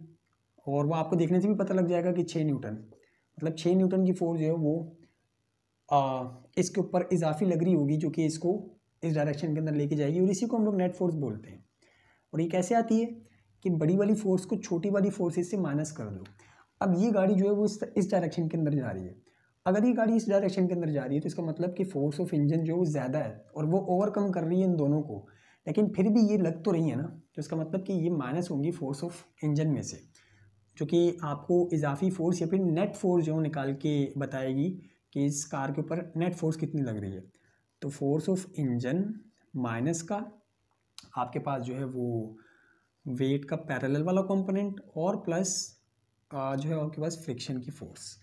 और वो आपको देखने से भी पता लग जाएगा कि छः न्यूटन मतलब छः न्यूटन की फोर्स जो है वो आ, इसके ऊपर इजाफी लग रही होगी जो कि इसको इस डायरेक्शन के अंदर लेके जाएगी और इसी को हम लोग नेट फोर्स बोलते हैं और ये कैसे आती है कि बड़ी वाली फोर्स को छोटी वाली फोर्सेस से माइनस कर दो अब ये गाड़ी जो है वो इस इस डायरेक्शन के अंदर जा रही है अगर ये गाड़ी इस डायरेक्शन के अंदर जा रही है तो इसका मतलब कि फोर्स ऑफ इंजन जो है वो ज़्यादा है और वो ओवरकम कर रही है इन दोनों को लेकिन फिर भी ये लग तो रही है ना तो इसका मतलब कि ये माइनस होंगी फोर्स ऑफ इंजन में से जो कि आपको इजाफी फोर्स या फिर नेट फोर्स जो निकाल के बताएगी कि इस कार के ऊपर नेट फोर्स कितनी लग रही है तो फोर्स ऑफ इंजन माइनस का आपके पास जो है वो वेट का पैरेलल वाला कंपोनेंट और प्लस जो है आपके पास फ्रिक्शन की फोर्स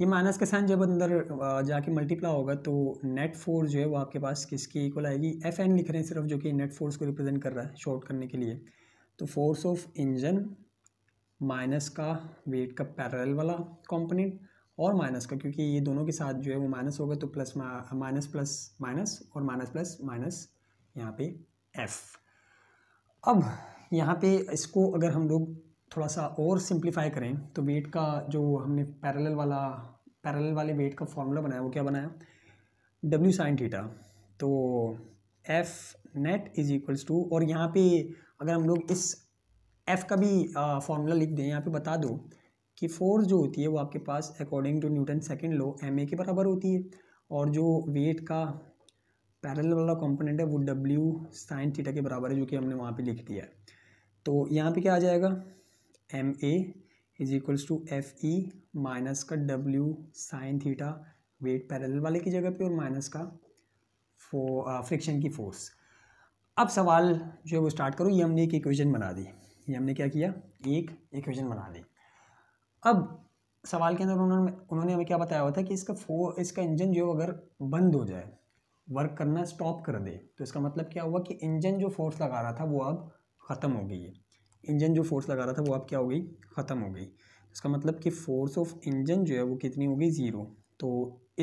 ये माइनस के साइन जब अंदर जाके मल्टीप्लाई होगा तो नेट फोर्स जो है वो आपके पास किसकी इक्वल आएगी एफ एन लिख रहे हैं सिर्फ जो कि नेट फोर्स को रिप्रेजेंट कर रहा है शॉर्ट करने के लिए तो फोर्स ऑफ इंजन माइनस का वेट का पैरेलल वाला कॉम्पोनेंट और माइनस का क्योंकि ये दोनों के साथ जो है वो माइनस होगा तो प्लस माइनस प्लस माइनस और माइनस प्लस माइनस यहाँ पे एफ अब यहाँ पे इसको अगर हम लोग थोड़ा सा और सिंप्लीफाई करें तो वेट का जो हमने पैरेलल वाला पैरेलल वाले वेट का फॉर्मूला बनाया वो क्या बनाया डब्ल्यू साइन थीटा तो F net is equals to और यहाँ पे अगर हम लोग इस एफ़ का भी फॉर्मूला लिख दें यहाँ पे बता दो कि फोर्स जो होती है वो आपके पास according to Newton second law M के बराबर होती है और जो वेट का पैरल वाला कंपोनेंट है वो डब्ल्यू साइन थीटा के बराबर है जो कि हमने वहाँ पे लिख दिया है तो यहाँ पे क्या आ जाएगा M A is equals to F E minus का W sine theta weight parallel वाले की जगह पे और माइनस का फो फ्रिक्शन की फोर्स अब सवाल जो है वो स्टार्ट करो ये हमने एक इक्वेशन बना दी ये हमने क्या किया एक इक्वेशन बना दी अब सवाल के अंदर उन्होंने उन्होंने हमें क्या बताया हुआ था कि इसका फो इसका इंजन जो अगर बंद हो जाए वर्क करना स्टॉप कर दे तो इसका मतलब क्या हुआ कि इंजन जो फोर्स लगा रहा था वो अब ख़त्म हो गई है इंजन जो फोर्स लगा रहा था वो अब क्या हो गई ख़त्म हो गई इसका मतलब कि फोर्स ऑफ इंजन जो है वो कितनी हो गई ज़ीरो तो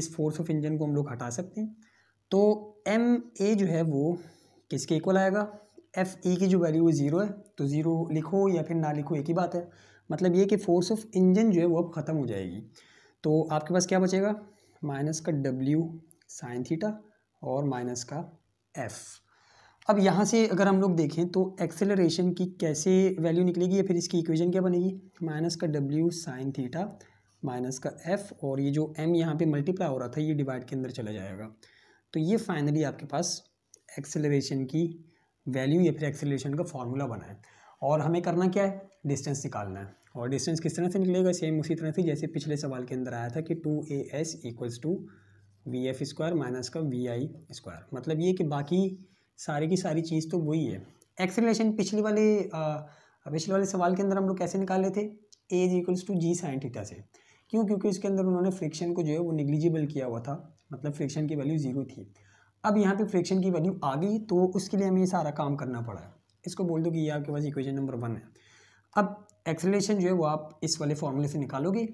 इस फोर्स ऑफ इंजन को हम लोग हटा सकते हैं तो एम ए जो है वो किसके इक्वल आएगा एफ़ ई की जो वैल्यू वो ज़ीरो है तो ज़ीरो लिखो या फिर ना लिखो एक ही बात है मतलब ये कि फोर्स ऑफ इंजन जो है वो अब ख़त्म हो जाएगी तो आपके पास क्या बचेगा माइनस का डब्ल्यू साइन थीटा और माइनस का एफ़ अब यहाँ से अगर हम लोग देखें तो एक्सेलरेशन की कैसे वैल्यू निकलेगी या फिर इसकी इक्वेशन क्या बनेगी माइनस का डब्ल्यू साइन थीटा माइनस का एफ और ये जो एम यहाँ पे मल्टीप्लाई हो रहा था ये डिवाइड के अंदर चला जाएगा तो ये फाइनली आपके पास एक्सेलरेशन की वैल्यू या फिर एक्सेलरेशन का फार्मूला बना है और हमें करना क्या है डिस्टेंस निकालना है और डिस्टेंस किस तरह से निकलेगा सेम उसी तरह से जैसे पिछले सवाल के अंदर आया था कि two A S equals to V F square minus का वी आई स्क्वायर मतलब ये कि बाकी सारी की सारी चीज़ तो वही है एक्सलेशन पिछले वाले पिछले वाले सवाल के अंदर हम लोग कैसे निकाले थे A is equals to ji sine theta से क्यों क्योंकि उसके अंदर उन्होंने फ्रिक्शन को जो है वो निग्लिजिबल किया हुआ था मतलब फ्रिक्शन की वैल्यू ज़ीरो थी अब यहाँ पे फ्रिक्शन की वैल्यू आ गई तो उसके लिए हमें ये सारा काम करना पड़ा इसको बोल दो कि ये आपके पास इक्वेशन नंबर वन है अब एक्सेलेशन जो है वो आप इस वाले फॉर्मूले से निकालोगे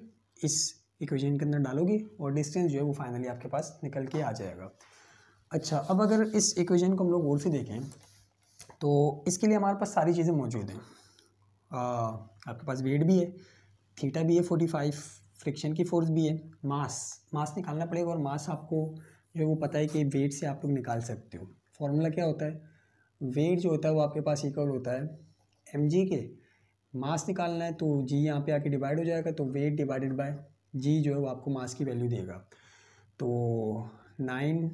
इस इक्वेशन के अंदर डालोगे और डिस्टेंस जो है वो फाइनली आपके पास निकल के आ जाएगा अच्छा अब अगर इस इक्वेशन को हम लोग और से देखें तो इसके लिए हमारे पास सारी चीज़ें मौजूद हैं आपके पास वेट भी है थीटा भी है फोर्टी फाइव फ्रिक्शन की फोर्स भी है मास मास निकालना पड़ेगा और मास आपको जो है वो पता है कि वेट से आप लोग निकाल सकते हो फॉर्मूला क्या होता है वेट जो होता है वो आपके पास इक्वल होता है एम के मास निकालना है तो जी यहाँ पे आके डिवाइड हो जाएगा तो वेट डिवाइडेड बाय जी जो है वो आपको मास की वैल्यू देगा तो nine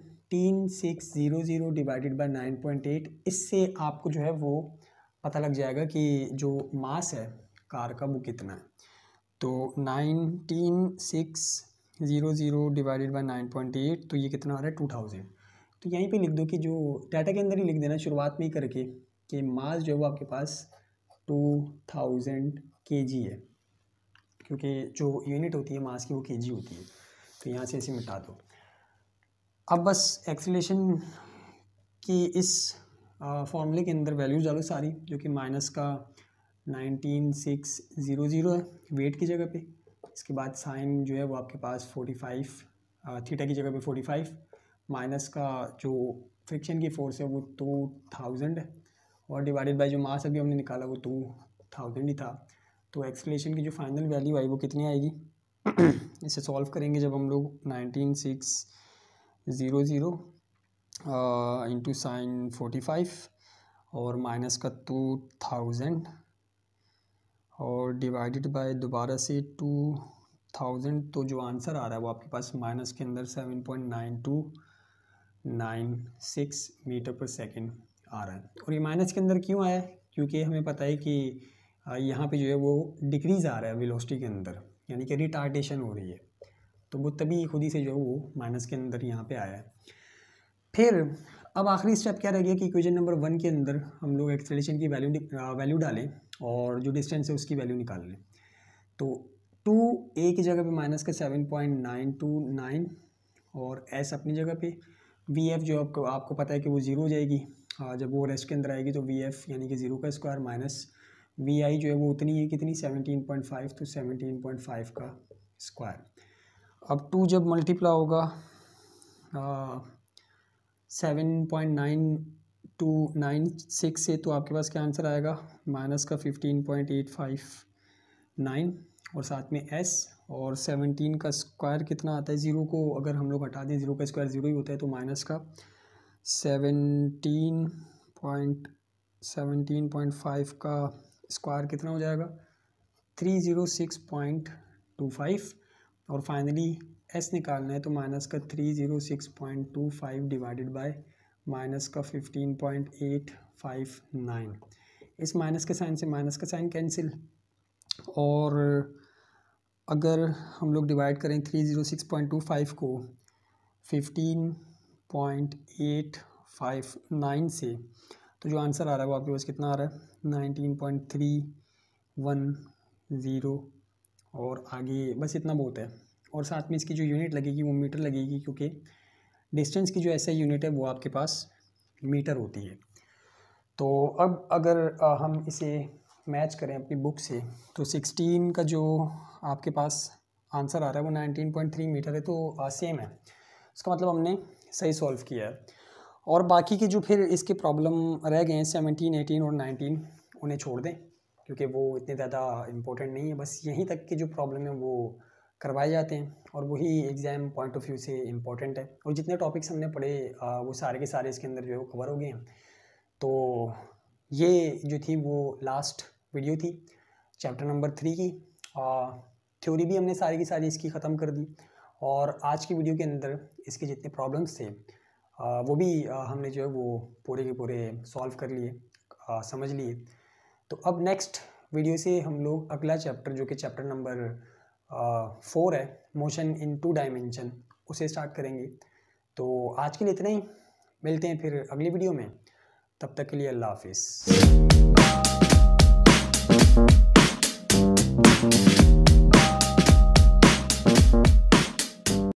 six zero zero divided by nine point eight इससे आपको जो है वो पता लग जाएगा कि जो मास है कार का वो कितना है तो nineteen six zero zero divided by nine point eight तो ये कितना आ रहा है टू थाउजेंड तो यहीं पे लिख दो कि जो डाटा के अंदर ही लिख देना शुरुआत में ही करके कि मास जो है वो आपके पास टू थाउजेंड के जी है क्योंकि जो यूनिट होती है मास की वो के जी होती है तो यहाँ से इसे मिटा दो अब बस एक्सलेशन की इस फॉर्मूले के अंदर वैल्यूज डालो सारी जो कि माइनस का नाइनटीन सिक्स ज़ीरो ज़ीरो है वेट की जगह पे इसके बाद साइन जो है वो आपके पास फोर्टी फाइव थीटा की जगह पे फोर्टी फाइव माइनस का जो फ्रिक्शन की फोर्स है वो टू थाउजेंड है और डिवाइडेड बाई जो मास अभी हमने निकाला वो टू थाउजेंड ही था तो एक्सलेशन की जो फाइनल वैल्यू आई वो कितनी आएगी इसे सॉल्व करेंगे जब हम लोग nineteen six zero zero into sine forty five और माइनस का टू थाउजेंड और डिवाइडेड बाय दोबारा से टू थाउजेंड तो जो आंसर आ रहा है वो आपके पास माइनस के अंदर seven point nine two nine six meter पर सेकेंड आ रहा है और ये माइनस के अंदर क्यों आया क्योंकि हमें पता है कि यहाँ पे जो है वो डिक्रीज़ आ रहा है वेलोसिटी के अंदर यानी कि रिटार्डेशन हो रही है तो वो तभी खुद ही से जो है वो माइनस के अंदर यहाँ पे आया है फिर अब आखिरी स्टेप क्या रह गया कि इक्वेशन नंबर वन के अंदर हम लोग एक्सलेशन की वैल्यू वैल्यू डालें और जो डिस्टेंस है उसकी वैल्यू निकाल लें तो टू ए की जगह पर माइनस का seven point nine two nine और एस अपनी जगह पर वी एफ जो आपको आपको पता है कि वो ज़ीरो हो जाएगी हाँ, जब वो रेस्ट के अंदर आएगी तो वी एफ यानी कि ज़ीरो का स्क्वायर माइनस वी आई जो है वो उतनी है कितनी सेवनटीन पॉइंट फाइव तो सेवनटीन पॉइंट फाइव का स्क्वायर अब टू जब मल्टीप्ला होगा seven point nine two nine six से तो आपके पास क्या आंसर आएगा माइनस का fifteen point eight five nine और साथ में एस और सेवनटीन का स्क्वायर कितना आता है ज़ीरो को अगर हम लोग हटा दें ज़ीरो का स्क्वायर ज़ीरो ही होता है तो माइनस का seventeen point seventeen point five का स्क्वायर कितना हो जाएगा three zero six point two five और फाइनली एस निकालना है तो माइनस का three zero six point two five divided by minus का fifteen point eight five nine इस माइनस के साइन से माइनस का साइन कैंसिल और अगर हम लोग डिवाइड करें three zero six point two five को fifteen point eight five nine से तो जो आंसर आ रहा है वो आपके पास कितना आ रहा है nineteen point three one zero और आगे बस इतना बहुत है और साथ में इसकी जो यूनिट लगेगी वो मीटर लगेगी क्योंकि डिस्टेंस की जो ऐसा यूनिट है वो आपके पास मीटर होती है तो अब अगर हम इसे मैच करें अपनी बुक से तो सिक्सटीन का जो आपके पास आंसर आ रहा है वो नाइनटीन पॉइंट थ्री मीटर है तो सेम है इसका मतलब हमने सही सॉल्व किया है और बाकी के जो फिर इसके प्रॉब्लम रह गए हैं सेवनटीन एटीन और नाइनटीन उन्हें छोड़ दें क्योंकि वो इतने ज़्यादा इम्पोर्टेंट नहीं है बस यहीं तक के जो प्रॉब्लम है वो करवाए जाते हैं और वही एग्ज़ाम पॉइंट ऑफ व्यू से इम्पॉर्टेंट है और जितने टॉपिक्स हमने पढ़े वो सारे के सारे इसके अंदर जो है वो कवर हो गए हैं तो ये जो थी वो लास्ट वीडियो थी चैप्टर नंबर थ्री की थ्योरी भी हमने सारी की सारी इसकी ख़त्म कर दी और आज की वीडियो के अंदर इसके जितने प्रॉब्लम्स थे वो भी हमने जो है वो पूरे के पूरे सॉल्व कर लिए समझ लिए तो अब नेक्स्ट वीडियो से हम लोग अगला चैप्टर जो कि चैप्टर नंबर फोर है मोशन इन टू डायमेंशन उसे स्टार्ट करेंगे तो आज के लिए इतना ही मिलते हैं फिर अगली वीडियो में तब तक के लिए अल्लाह हाफिज़